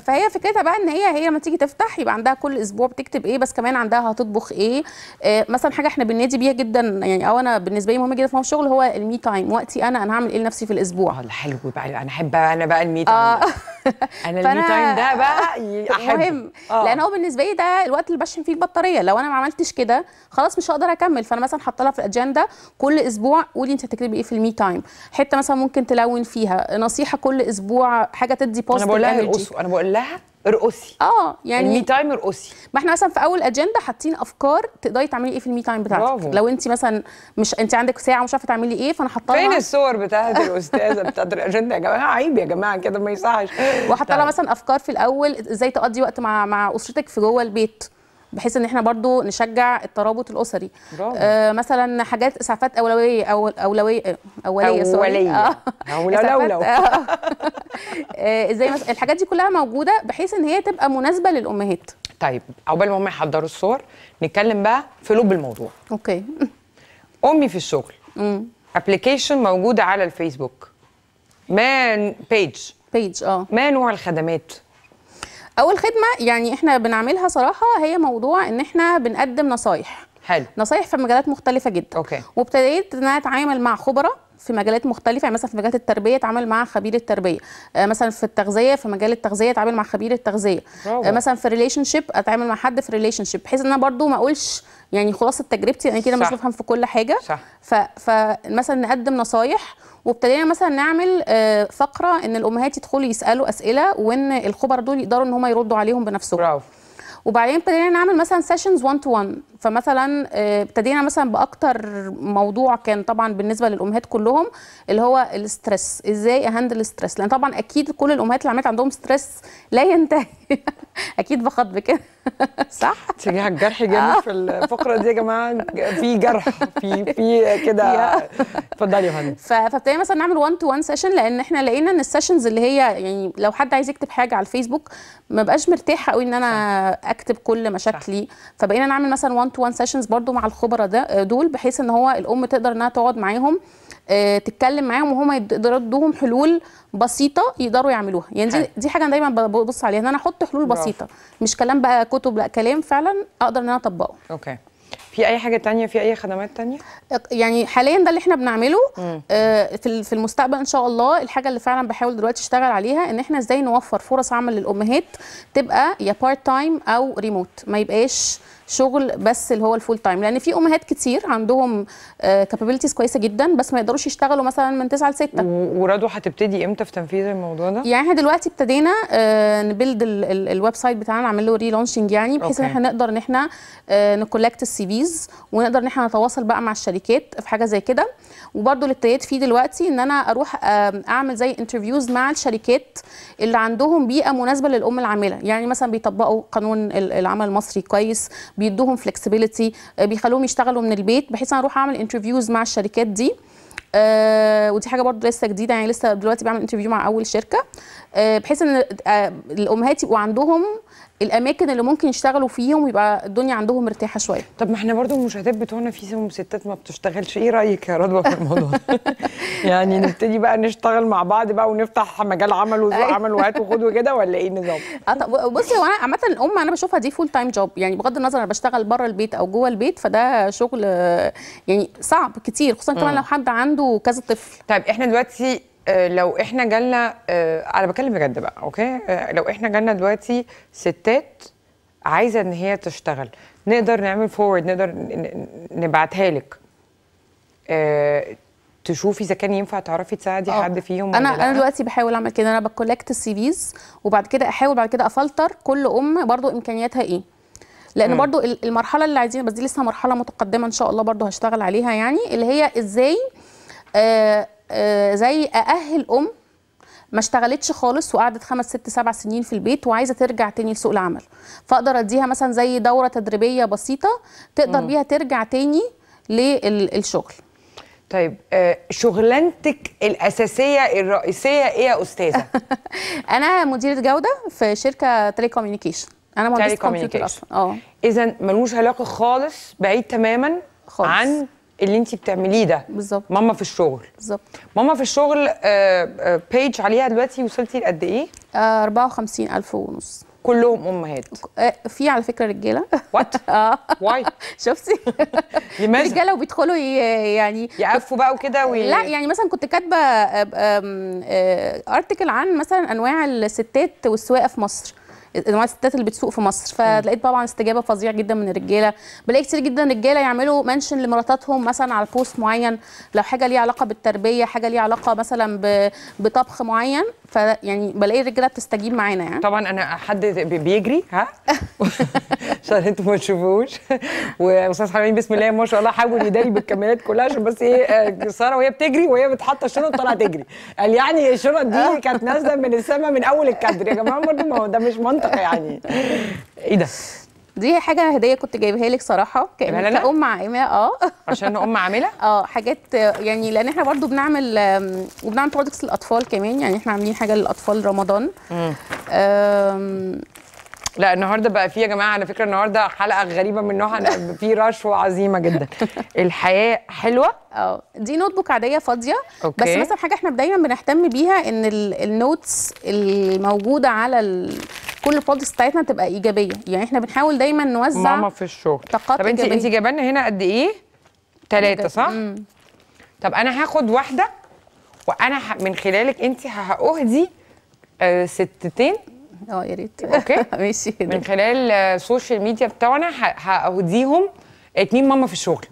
فهي فكرتها بقى ان هي هي لما تيجي تفتح يبقى عندها كل اسبوع بتكتب ايه بس كمان عندها هتطبخ ايه آه مثلا حاجه احنا بننادي بيها جدا يعني او انا بالنسبه لي مهمه جدا في موضوع الشغل هو المي تايم وقتي انا انا هعمل ايه لنفسي في الاسبوع اه حلو بقى انا احب انا بقى المي تايم آه. انا المي تايم ده بقى احب مهم آه. لان هو بالنسبه لي ده الوقت اللي بشحن فيه البطاريه لو انا ما عملتش كده خلاص مش هقدر اكمل فانا مثلا حاطه لها في الاجنده كل اسبوع قولي انت هتكتبي ايه في المي تايم حته مثلا ممكن تلون فيها نصيحه كل اسبوع حاجه تدي بوزيتيف انا بقول لها ارقصوا انا بقول لها ارقصي اه يعني المي تايم ارقصي ما احنا مثلا في اول اجنده حاطين افكار تقدري تعملي ايه في المي تايم بتاعتك برافو. لو انت مثلا مش انت عندك ساعه ومش عارفه تعملي ايه فانا حاطه فين الصور بتاعت الاستاذه بتاعت الاجنده يا جماعه عيب يا جماعه كده ما يصحش وحاطه لها طيب. مثلا افكار في الاول ازاي تقضي وقت مع مع اسرتك في جوه البيت بحيث ان احنا برضو نشجع الترابط الاسري آه مثلا حاجات اسعافات اولويه او اولويه اوليه اوليه اولويه اولويه آه. آه، ازاي مثلا الحاجات دي كلها موجوده بحيث ان هي تبقى مناسبه للامهات طيب عقبال ما هم يحضروا الصور نتكلم بقى في لب الموضوع اوكي امي في الشغل ابلكيشن موجوده على الفيسبوك ما بيج بيج اه ما نوع الخدمات اول خدمه يعني احنا بنعملها صراحه هي موضوع ان احنا بنقدم نصايح حلو نصايح في مجالات مختلفه جدا اوكي وابتديت ان انا اتعامل مع خبراء في مجالات مختلفة يعني مثلا في مجالات التربية اتعامل مع خبير التربية آه مثلا في التغذية في مجال التغذية اتعامل مع خبير التغذية آه مثلا في ريليشن شيب اتعامل مع حد في ريليشن شيب بحيث ان انا برضو ما اقولش يعني خلاصة تجربتي انا كده مش بفهم في كل حاجة صح فمثلا نقدم نصايح وابتدينا مثلا نعمل آه، فقره ان الامهات يدخلوا يسالوا اسئله وان الخبر دول يقدروا ان هم يردوا عليهم بنفسهم برافو وبعدين ابتدينا نعمل مثلا سيشنز 1 تو 1 فمثلا آه، ابتدينا مثلا باكتر موضوع كان طبعا بالنسبه للامهات كلهم اللي هو الاسترس ازاي اهندل الاسترس لان طبعا اكيد كل الامهات اللي عملت عندهم ستريس لا ينتهي اكيد بخط كده صح تيجي الجرح جامد في الفقره آه. دي يا جماعه في جرح في في كده اتفضلي يا فندم فابتدينا مثلا نعمل 1 تو 1 سيشن لان احنا لقينا ان السيشنز اللي هي يعني لو حد عايز يكتب حاجه على الفيسبوك ما بقاش مرتاحه قوي ان انا اكتب كل مشاكلي فبقينا نعمل مثلا 1 1 تو 1 سيشنز برضو مع الخبراء آه، دول بحيث ان هو الام تقدر انها تقعد معاهم آه، تتكلم معاهم وهم يقدروا يدوهم حلول بسيطه يقدروا يعملوها يعني دي, دي حاجه انا دايما ببص عليها ان انا احط حلول بسيطه مش كلام بقى كتب لا كلام فعلا اقدر ان انا اطبقه اوكي في اي حاجه تانية في اي خدمات تانية يعني حاليا ده اللي احنا بنعمله آه في المستقبل ان شاء الله الحاجه اللي فعلا بحاول دلوقتي اشتغل عليها ان احنا ازاي نوفر فرص عمل للامهات تبقى يا بارت تايم او ريموت ما يبقاش شغل بس اللي هو الفول تايم لان في امهات كتير عندهم كابابيلتيز آه، كويسه جدا بس ما يقدروش يشتغلوا مثلا من 9 ل 6 ورادو هتبتدي امتى في تنفيذ الموضوع ده؟ يعني احنا دلوقتي ابتدينا آه، نبلد الويب سايت بتاعنا نعمل له ري لونشنج يعني بحيث ان احنا نقدر ان احنا نكولكت السي فيز تنفيذ ونقدر ان احنا نتواصل بقى مع الشركات في حاجه زي كده وبرده اللي ابتديت فيه دلوقتي ان انا اروح اعمل زي انترفيوز مع الشركات اللي عندهم بيئه مناسبه للام العامله يعني مثلا بيطبقوا قانون العمل المصري كويس بيدوهم فلكسبيليتي آه، بيخلوهم يشتغلوا من البيت بحيث انا اروح اعمل انترفيوز مع الشركات دي آه ودي حاجه برضو لسه جديده يعني لسه دلوقتي بعمل انترفيو مع اول شركه آه بحيث ان آه الامهات يبقوا عندهم الاماكن اللي ممكن يشتغلوا فيهم ويبقى الدنيا عندهم مرتاحه شويه طب ما احنا برضو المشاهدات بتوعنا في ستات ما بتشتغلش ايه رايك يا رضوى في الموضوع يعني نبتدي بقى نشتغل مع بعض بقى ونفتح مجال عمل وسوق أيوة. عمل وهات وخد وكده ولا ايه النظام أه، بصي هو انا عامه الام انا بشوفها دي فول تايم جوب يعني بغض النظر انا بشتغل بره البيت او جوه البيت فده شغل يعني صعب كتير خصوصا كمان لو حد عنده كذا طفل طيب احنا دلوقتي آه، لو احنا جالنا آه، انا بتكلم بجد بقى اوكي آه، لو احنا جالنا دلوقتي ستات عايزه ان هي تشتغل نقدر نعمل فورورد نقدر نبعتها لك تشوفي اذا كان ينفع تعرفي تساعدي حد فيهم انا انا دلوقتي بحاول اعمل كده انا بكولكت السي فيز وبعد كده احاول بعد كده افلتر كل ام برضو امكانياتها ايه لان مم. برضو المرحله اللي عايزين بس دي لسه مرحله متقدمه ان شاء الله برضو هشتغل عليها يعني اللي هي ازاي آه آه، زي أأهل أم ما اشتغلتش خالص وقعدت خمس ست سبع سنين في البيت وعايزه ترجع تاني لسوق العمل فاقدر اديها مثلا زي دوره تدريبيه بسيطه تقدر بيها ترجع تاني للشغل طيب آه، شغلانتك الاساسيه الرئيسيه ايه يا استاذه انا مديره جوده في شركه تري كوميونيكيشن انا مهندسه كمبيوتر اصلا اه اذا ملوش علاقه خالص بعيد تماما خالص. عن اللي انت بتعمليه ده بالظبط ماما في الشغل بالظبط ماما في الشغل بيج آه، آه، عليها دلوقتي وصلتي لقد ايه؟ 54000 آه، ونص كلهم امهات في على فكره رجاله وات اه واي شفتي لماذا رجاله وبيدخلوا يعني يقفوا بقى وكده وي... لا يعني مثلا كنت كاتبه ارتكل عن مثلا انواع الستات والسواقه في مصر انواع الستات اللي بتسوق في مصر فلقيت طبعا استجابه فظيع جدا من الرجاله بلاقي كتير جدا رجاله يعملوا منشن لمراتاتهم مثلا على بوست معين لو حاجه ليها علاقه بالتربيه حاجه ليها علاقه مثلا بطبخ معين فيعني بلاقي الرجاله بتستجيب معانا يعني طبعا انا حد بيجري ها عشان انتوا ما تشوفوش واستاذ حمامين بسم الله ما شاء الله حاول يداري بالكاميرات كلها عشان بس ايه آه، ساره وهي بتجري وهي بتحط الشنط طالعه تجري قال يعني الشنط دي آه. كانت نازله من السما من اول الكادر يا جماعه برضه ما هو ده مش منطق منطق يعني ايه ده دي حاجه هديه كنت جايبها لك صراحه كأن ام عامله اه عشان ام عامله اه حاجات يعني لان احنا برضو بنعمل وبنعمل برودكتس للاطفال كمان يعني احنا عاملين حاجه للاطفال رمضان امم لا النهارده بقى في يا جماعه على فكره النهارده حلقه غريبه من نوعها في رشوه عظيمه جدا الحياه حلوه اه دي نوت بوك عاديه فاضيه أوكي. بس مثلا حاجه احنا دايما بنهتم بيها ان النوتس الموجوده على ال كل البرودكتس بتاعتنا تبقى ايجابيه يعني احنا بنحاول دايما نوزع ماما في الشغل طب انت انت جبنا هنا قد ايه ثلاثه صح مم. طب انا هاخد واحده وانا من خلالك انت هاهدي آه ستتين اه يا ريت اوكي ماشي من خلال السوشيال آه، ميديا بتاعنا هاهديهم اتنين ماما في الشغل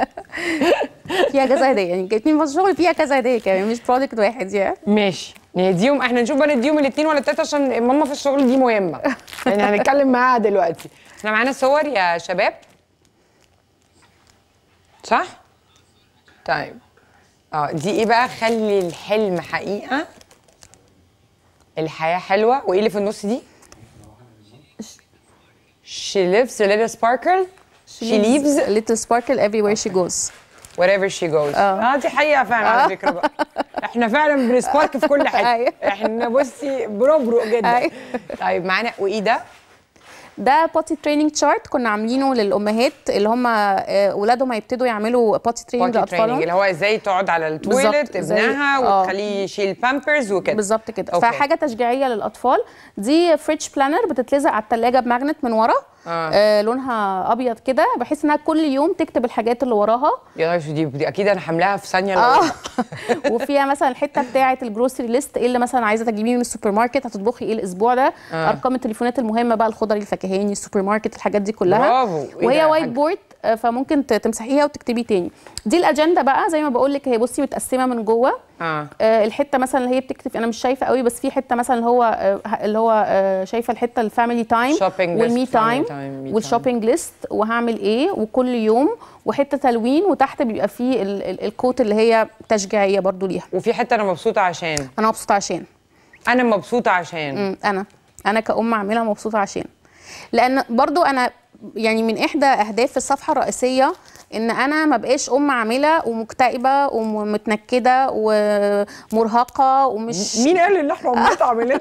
فيها كذا هديه يعني اتنين ماما في الشغل فيها كذا هديه كمان مش برودكت واحد يعني ماشي نديهم احنا نشوف بقى نديهم الاثنين ولا الثلاثه عشان ماما في الشغل دي مهمه يعني هنتكلم معاها دلوقتي احنا معانا صور يا شباب صح طيب اه دي ايه بقى خلي الحلم حقيقه الحياه حلوه وايه اللي في النص دي She lives a little sparkle. She, she leaves a little sparkle everywhere okay. she goes. wherever she goes هذه آه. آه دي حقيقه فعلا على فكره بقى احنا فعلا بنسبارك في كل حاجه أيوة. احنا بصي بروبرق جدا أيوة. طيب معانا وايه ده ده بوتي تريننج تشارت كنا عاملينه للامهات اللي هم اولادهم آه، هيبتدوا يعملوا بوتي تريننج لاطفالهم اللي هو ازاي تقعد على التويلت ابنها آه. وتخليه يشيل بامبرز وكده بالظبط كده أوكي. فحاجه تشجيعيه للاطفال دي فريتش بلانر بتتلزق على الثلاجه بماجنت من ورا آه. آه لونها ابيض كده بحيث انها كل يوم تكتب الحاجات اللي وراها يا دي, دي اكيد انا حملها في ثانيه اه وفيها مثلا الحته بتاعه الجروسري ليست ايه اللي مثلا عايزه تجيبيه من السوبر ماركت هتطبخي ايه الاسبوع ده آه. ارقام التليفونات المهمه بقى الخضري الفاكهاني السوبر ماركت الحاجات دي كلها برافو إيه وهي وايت بورد فممكن تمسحيها وتكتبي تاني دي الاجنده بقى زي ما بقول لك هي بصي متقسمه من جوه آه. آه. الحته مثلا اللي هي بتكتب انا مش شايفه قوي بس في حته مثلا اللي هو آه، اللي هو آه، شايفه الحته الفاميلي تايم والمي تايم والشوبينج ليست وهعمل ايه وكل يوم وحته تلوين وتحت بيبقى فيه الكوت اللي هي تشجيعيه برضو ليها وفي حته انا مبسوطه عشان انا مبسوطه عشان انا مبسوطه عشان انا انا كأم عاملها مبسوطه عشان لان برضو انا يعني من إحدى أهداف الصفحة الرئيسية ان انا ما بقاش ام عامله ومكتئبه ومتنكده ومرهقه ومش مين قال ان احنا امهات عاملين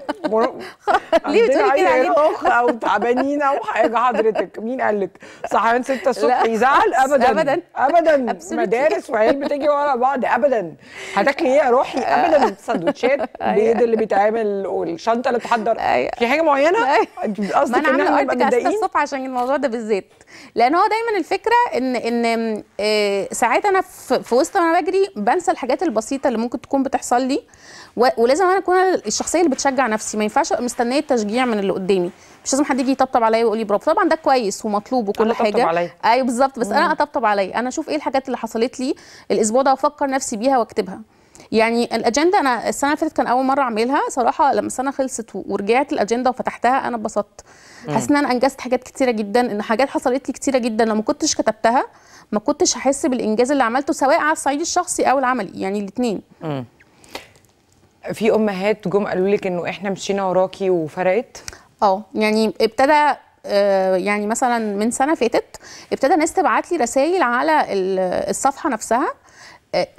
ليه بتقولي كده عليه اخ او تعبانين او حاجه حضرتك مين قال لك صحيان 6 الصبح يزعل ابدا ابدا ابدا مدارس وعيال بتيجي ورا بعض ابدا هتاكلي ايه يا روحي ابدا السندوتشات البيض أيوة. اللي بيتعمل والشنطه اللي تحضر أيوة. في حاجه معينه أيوة. قصدك ان احنا نبقى متضايقين الصبح عشان الموضوع ده بالذات لان هو دايما الفكره ان ان آه، ساعات انا في وسط انا بجري بنسى الحاجات البسيطه اللي ممكن تكون بتحصل لي ولازم انا اكون الشخصيه اللي بتشجع نفسي ما ينفعش ابقى مستنيه التشجيع من اللي قدامي مش لازم حد يجي يطبطب عليا ويقول لي برافو طبعا ده كويس ومطلوب وكل أنا حاجه علي. ايوه بالظبط بس مم. انا اطبطب عليا انا اشوف ايه الحاجات اللي حصلت لي الاسبوع ده وافكر نفسي بيها واكتبها يعني الاجنده انا السنه اللي فاتت كان اول مره اعملها صراحه لما السنه خلصت ورجعت الاجنده وفتحتها انا اتبسطت حاسه ان انا انجزت حاجات كتيره جدا ان حاجات حصلت لي كتيره جدا لو ما كنتش كتبتها ما كنتش هحس بالانجاز اللي عملته سواء على الصعيد الشخصي او العملي يعني الاثنين في امهات جم قالوا لك انه احنا مشينا وراكي وفرقت اه يعني ابتدى آه، يعني مثلا من سنه فاتت ابتدى ناس تبعت لي رسائل على الصفحه نفسها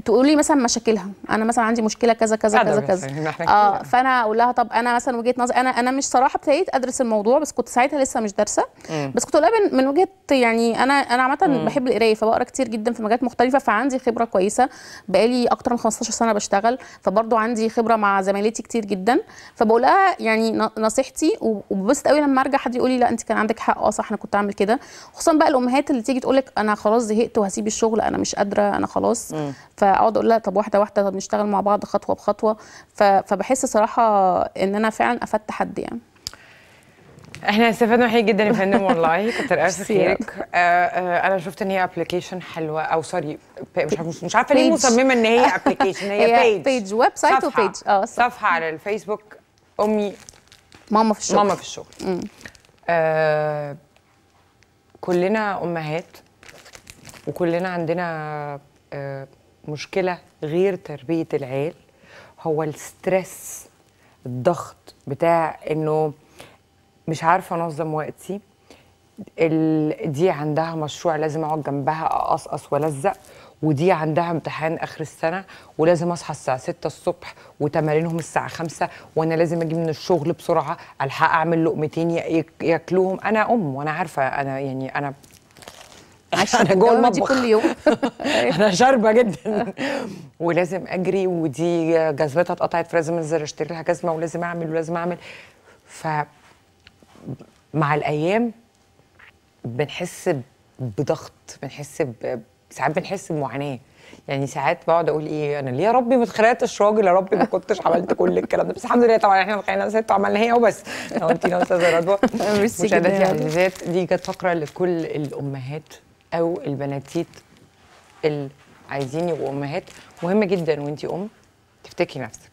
تقول لي مثلا مشاكلها انا مثلا عندي مشكله كذا كذا كذا كذا يعني اه فانا اقول لها طب انا مثلا وجهه نظري انا انا مش صراحه ابتديت ادرس الموضوع بس كنت ساعتها لسه مش دارسه بس كنت اقولها من, من وجهه يعني انا انا عامه بحب القرايه فبقرا كتير جدا في مجالات مختلفه فعندي خبره كويسه بقالي اكتر من 15 سنه بشتغل فبرضه عندي خبره مع زميلتي كتير جدا فبقول لها يعني نصيحتي وببسط قوي لما ارجع حد يقول لي لا انت كان عندك حق اه صح انا كنت اعمل كده خصوصا بقى الامهات اللي تيجي تقول لك انا خلاص زهقت وهسيب الشغل انا مش قادره انا خلاص فاقعد اقول لها طب واحده واحده طب نشتغل مع بعض خطوه بخطوه فبحس صراحه ان انا فعلا افدت حد يعني احنا استفدنا حقيقي جدا يا فندم والله كتر الف خيرك آه آه انا شفت ان هي ابلكيشن حلوه او سوري مش عارفه مش عارفه ليه مصممه ان هي ابلكيشن هي, هي بيج بيج ويب سايت وبيج اه صفحه على الفيسبوك امي ماما في الشغل ماما في الشغل آه كلنا امهات وكلنا عندنا آه مشكله غير تربيه العيال هو الستريس الضغط بتاع انه مش عارفه انظم وقتي دي عندها مشروع لازم اقعد جنبها اقصقص والزق ودي عندها امتحان اخر السنه ولازم اصحى الساعه 6 الصبح وتمارينهم الساعه 5 وانا لازم اجي من الشغل بسرعه الحق اعمل لقمتين ياكلوهم انا ام وانا عارفه انا يعني انا عشان جوه المطبخ كل يوم انا شاربه جدا ولازم اجري ودي جزمتها اتقطعت فلازم انزل اشتري لها جزمه ولازم اعمل ولازم اعمل ف مع الايام بنحس بضغط بنحس ب... ساعات بنحس بمعاناه يعني ساعات بقعد اقول ايه انا ليه يا ربي ما اتخلقتش راجل يا ربي ما كنتش عملت كل الكلام ده بس الحمد لله طبعا احنا خلقنا ست وعملنا هي وبس لو انت يا استاذه رضوى مشاهداتي عزيزات دي كانت فقره لكل الامهات او البناتيت اللي عايزين يبقوا امهات مهم جدا وانت ام تفتكري نفسك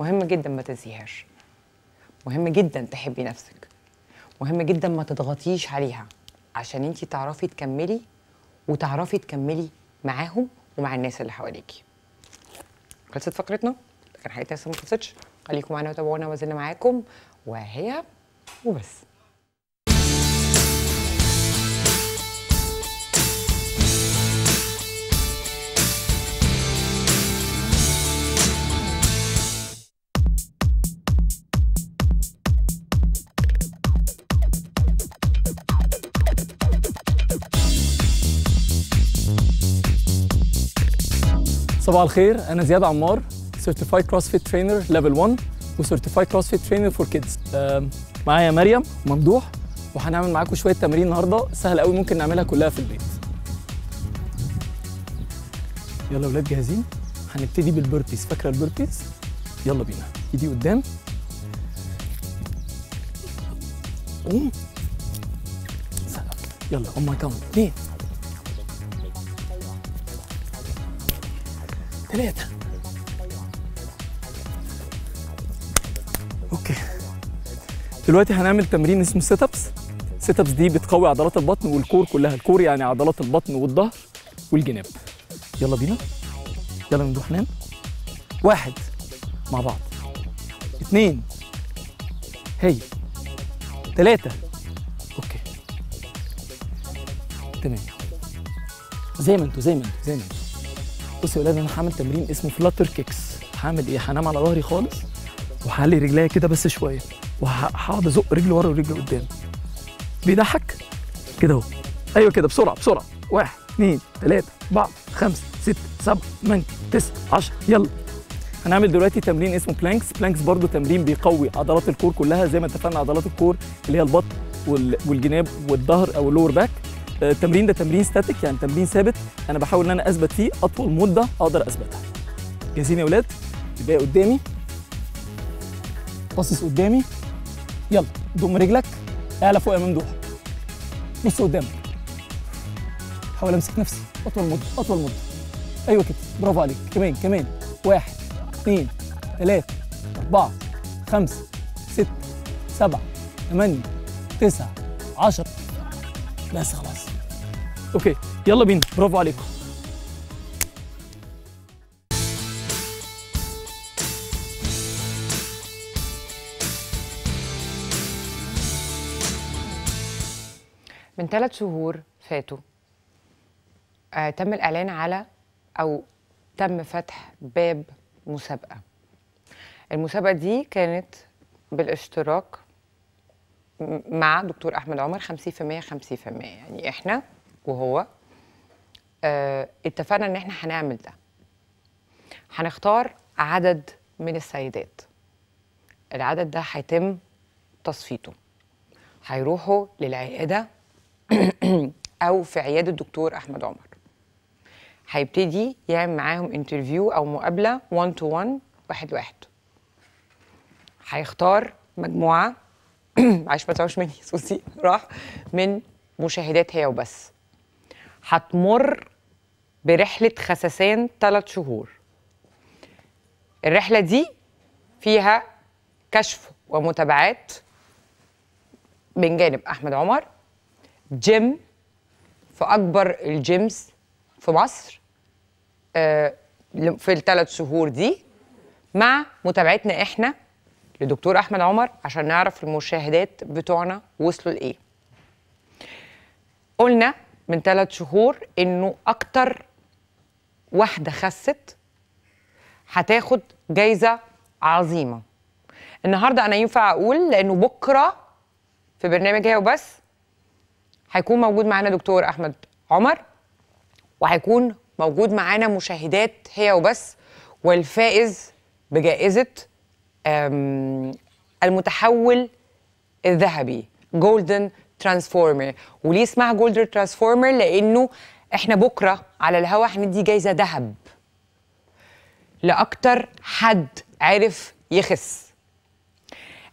مهم جدا ما تنسيهاش مهم جدا تحبي نفسك مهم جدا ما تضغطيش عليها عشان انت تعرفي تكملي وتعرفي تكملي معاهم ومع الناس اللي حواليكي خلصت فقرتنا لكن حقيقة لسه ما خلصتش خليكم معانا وتابعونا وزلنا معاكم وهي وبس صباح الخير انا زياد عمار سيرتيفايد كروسفيت ترينر ليفل 1 وسيرتيفايد كروسفيت ترينر فور كيدز معايا مريم ممدوح وهنعمل معاكم شويه تمارين النهارده سهل قوي ممكن نعملها كلها في البيت يلا يا ولاد جاهزين هنبتدي بالبربيز فاكره البربيز يلا بينا ايدي قدام قوم يلا اون ماي جاد 2 ثلاثة اوكي دلوقتي هنعمل تمرين اسمه سيت ابس السيت ابس دي بتقوي عضلات البطن والكور كلها الكور يعني عضلات البطن والظهر والجناب يلا بينا يلا نروح ننام واحد مع بعض اثنين هي تلاتة اوكي تمام زي ما انتوا زي ما انتوا زي ما انتوا بص يا ولاد انا هعمل تمرين اسمه فلاتر كيكس هعمل ايه هنام على ظهري خالص وهعلي رجليا كده بس شويه وهقعد ازق رجلي ورا ورجلي قدام بيضحك كده اهو ايوه كده بسرعه بسرعه واحد اثنين ثلاثه اربعه خمسه سته سبعه ثمانيه تسعه عشره يلا هنعمل دلوقتي تمرين اسمه بلانكس بلانكس برضو تمرين بيقوي عضلات الكور كلها زي ما اتفقنا عضلات الكور اللي هي البطن والجناب والظهر او اللور باك التمرين آه، ده تمرين ستاتيك يعني تمرين ثابت انا بحاول ان انا اثبت فيه اطول مده اقدر اثبتها جاهزين يا اولاد؟ الباقي قدامي باصص قدامي يلا ضم رجلك اعلى فوق يا ممدوح بص قدامك حاول امسك نفسي اطول مده اطول مده ايوه كده برافو عليك كمان كمان واحد اثنين ثلاثة أربعة خمسة ستة سبعة ثمانية تسعة عشرة بس خلاص اوكي يلا بينا برافو عليكم من ثلاث شهور فاتوا آه تم الإعلان على أو تم فتح باب مسابقة المسابقة دي كانت بالاشتراك مع دكتور أحمد عمر 50% 50% يعني إحنا وهو آه، اتفقنا ان احنا هنعمل ده هنختار عدد من السيدات العدد ده هيتم تصفيته هيروحوا للعياده او في عياده الدكتور احمد عمر هيبتدي يعمل معاهم انترفيو او مقابله 1 تو 1 واحد واحد هيختار مجموعه عايش ما تعوش مني سوسي راح من مشاهدات هي وبس هتمر برحلة خسسان ثلاث شهور الرحلة دي فيها كشف ومتابعات من جانب أحمد عمر جيم في أكبر الجيمز في مصر آه، في الثلاث شهور دي مع متابعتنا إحنا لدكتور أحمد عمر عشان نعرف المشاهدات بتوعنا وصلوا لإيه قلنا من ثلاث شهور انه اكتر واحده خست هتاخد جايزه عظيمه النهارده انا ينفع اقول لانه بكره في برنامج هي وبس هيكون موجود معانا دكتور احمد عمر وهيكون موجود معانا مشاهدات هي وبس والفائز بجائزه المتحول الذهبي جولدن ترانسفورمر وليه اسمها جولدر ترانسفورمر لانه احنا بكره على الهوا هندي جايزه ذهب لاكتر حد عرف يخس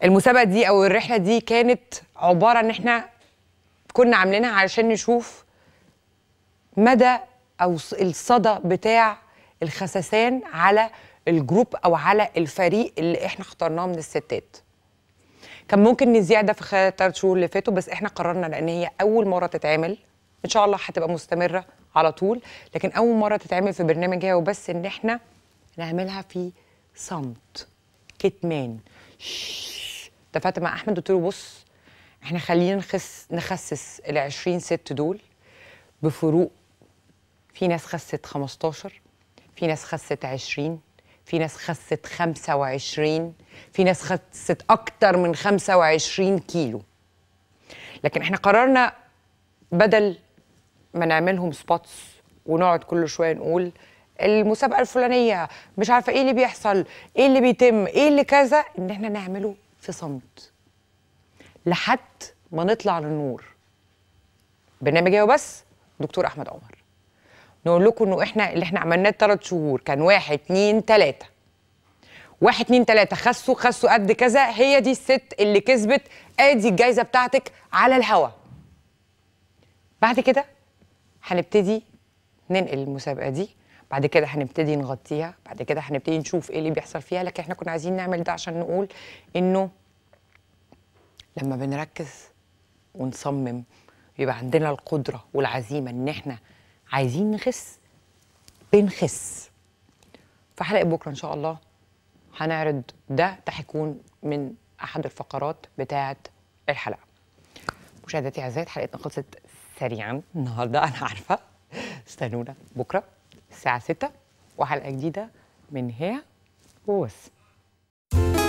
المسابقه دي او الرحله دي كانت عباره ان احنا كنا عاملينها علشان نشوف مدى او الصدى بتاع الخسسان على الجروب او على الفريق اللي احنا اخترناه من الستات كان ممكن نذيع ده في خلال الثلاث شهور اللي فاتوا بس احنا قررنا لان هي اول مره تتعمل ان شاء الله هتبقى مستمره على طول لكن اول مره تتعمل في برنامج هي وبس ان احنا نعملها في صمت كتمان اتفقت مع احمد قلت له بص احنا خلينا نخس نخسس ال 20 ست دول بفروق في ناس خست 15 في ناس خست 20 في ناس خست 25 في ناس خست أكتر من 25 كيلو لكن احنا قررنا بدل ما نعملهم سبوتس ونقعد كل شويه نقول المسابقه الفلانيه مش عارفه ايه اللي بيحصل ايه اللي بيتم ايه اللي كذا ان احنا نعمله في صمت لحد ما نطلع للنور برنامج ايه بس دكتور احمد عمر نقول لكم انه احنا اللي احنا عملناه ثلاث شهور كان واحد اتنين تلاته واحد اتنين تلاته خسوا خسوا قد كذا هي دي الست اللي كسبت ادي الجايزه بتاعتك على الهوا بعد كده هنبتدي ننقل المسابقه دي بعد كده هنبتدي نغطيها بعد كده هنبتدي نشوف ايه اللي بيحصل فيها لكن احنا كنا عايزين نعمل ده عشان نقول انه لما بنركز ونصمم يبقى عندنا القدره والعزيمه ان احنا عايزين نخس بنخس في حلقه بكره ان شاء الله هنعرض ده ده هيكون من احد الفقرات بتاعه الحلقه مشاهداتي اعزائي حلقتنا خلصت سريعا النهارده انا عارفه استنونا بكره الساعه 6 وحلقه جديده من هي وبس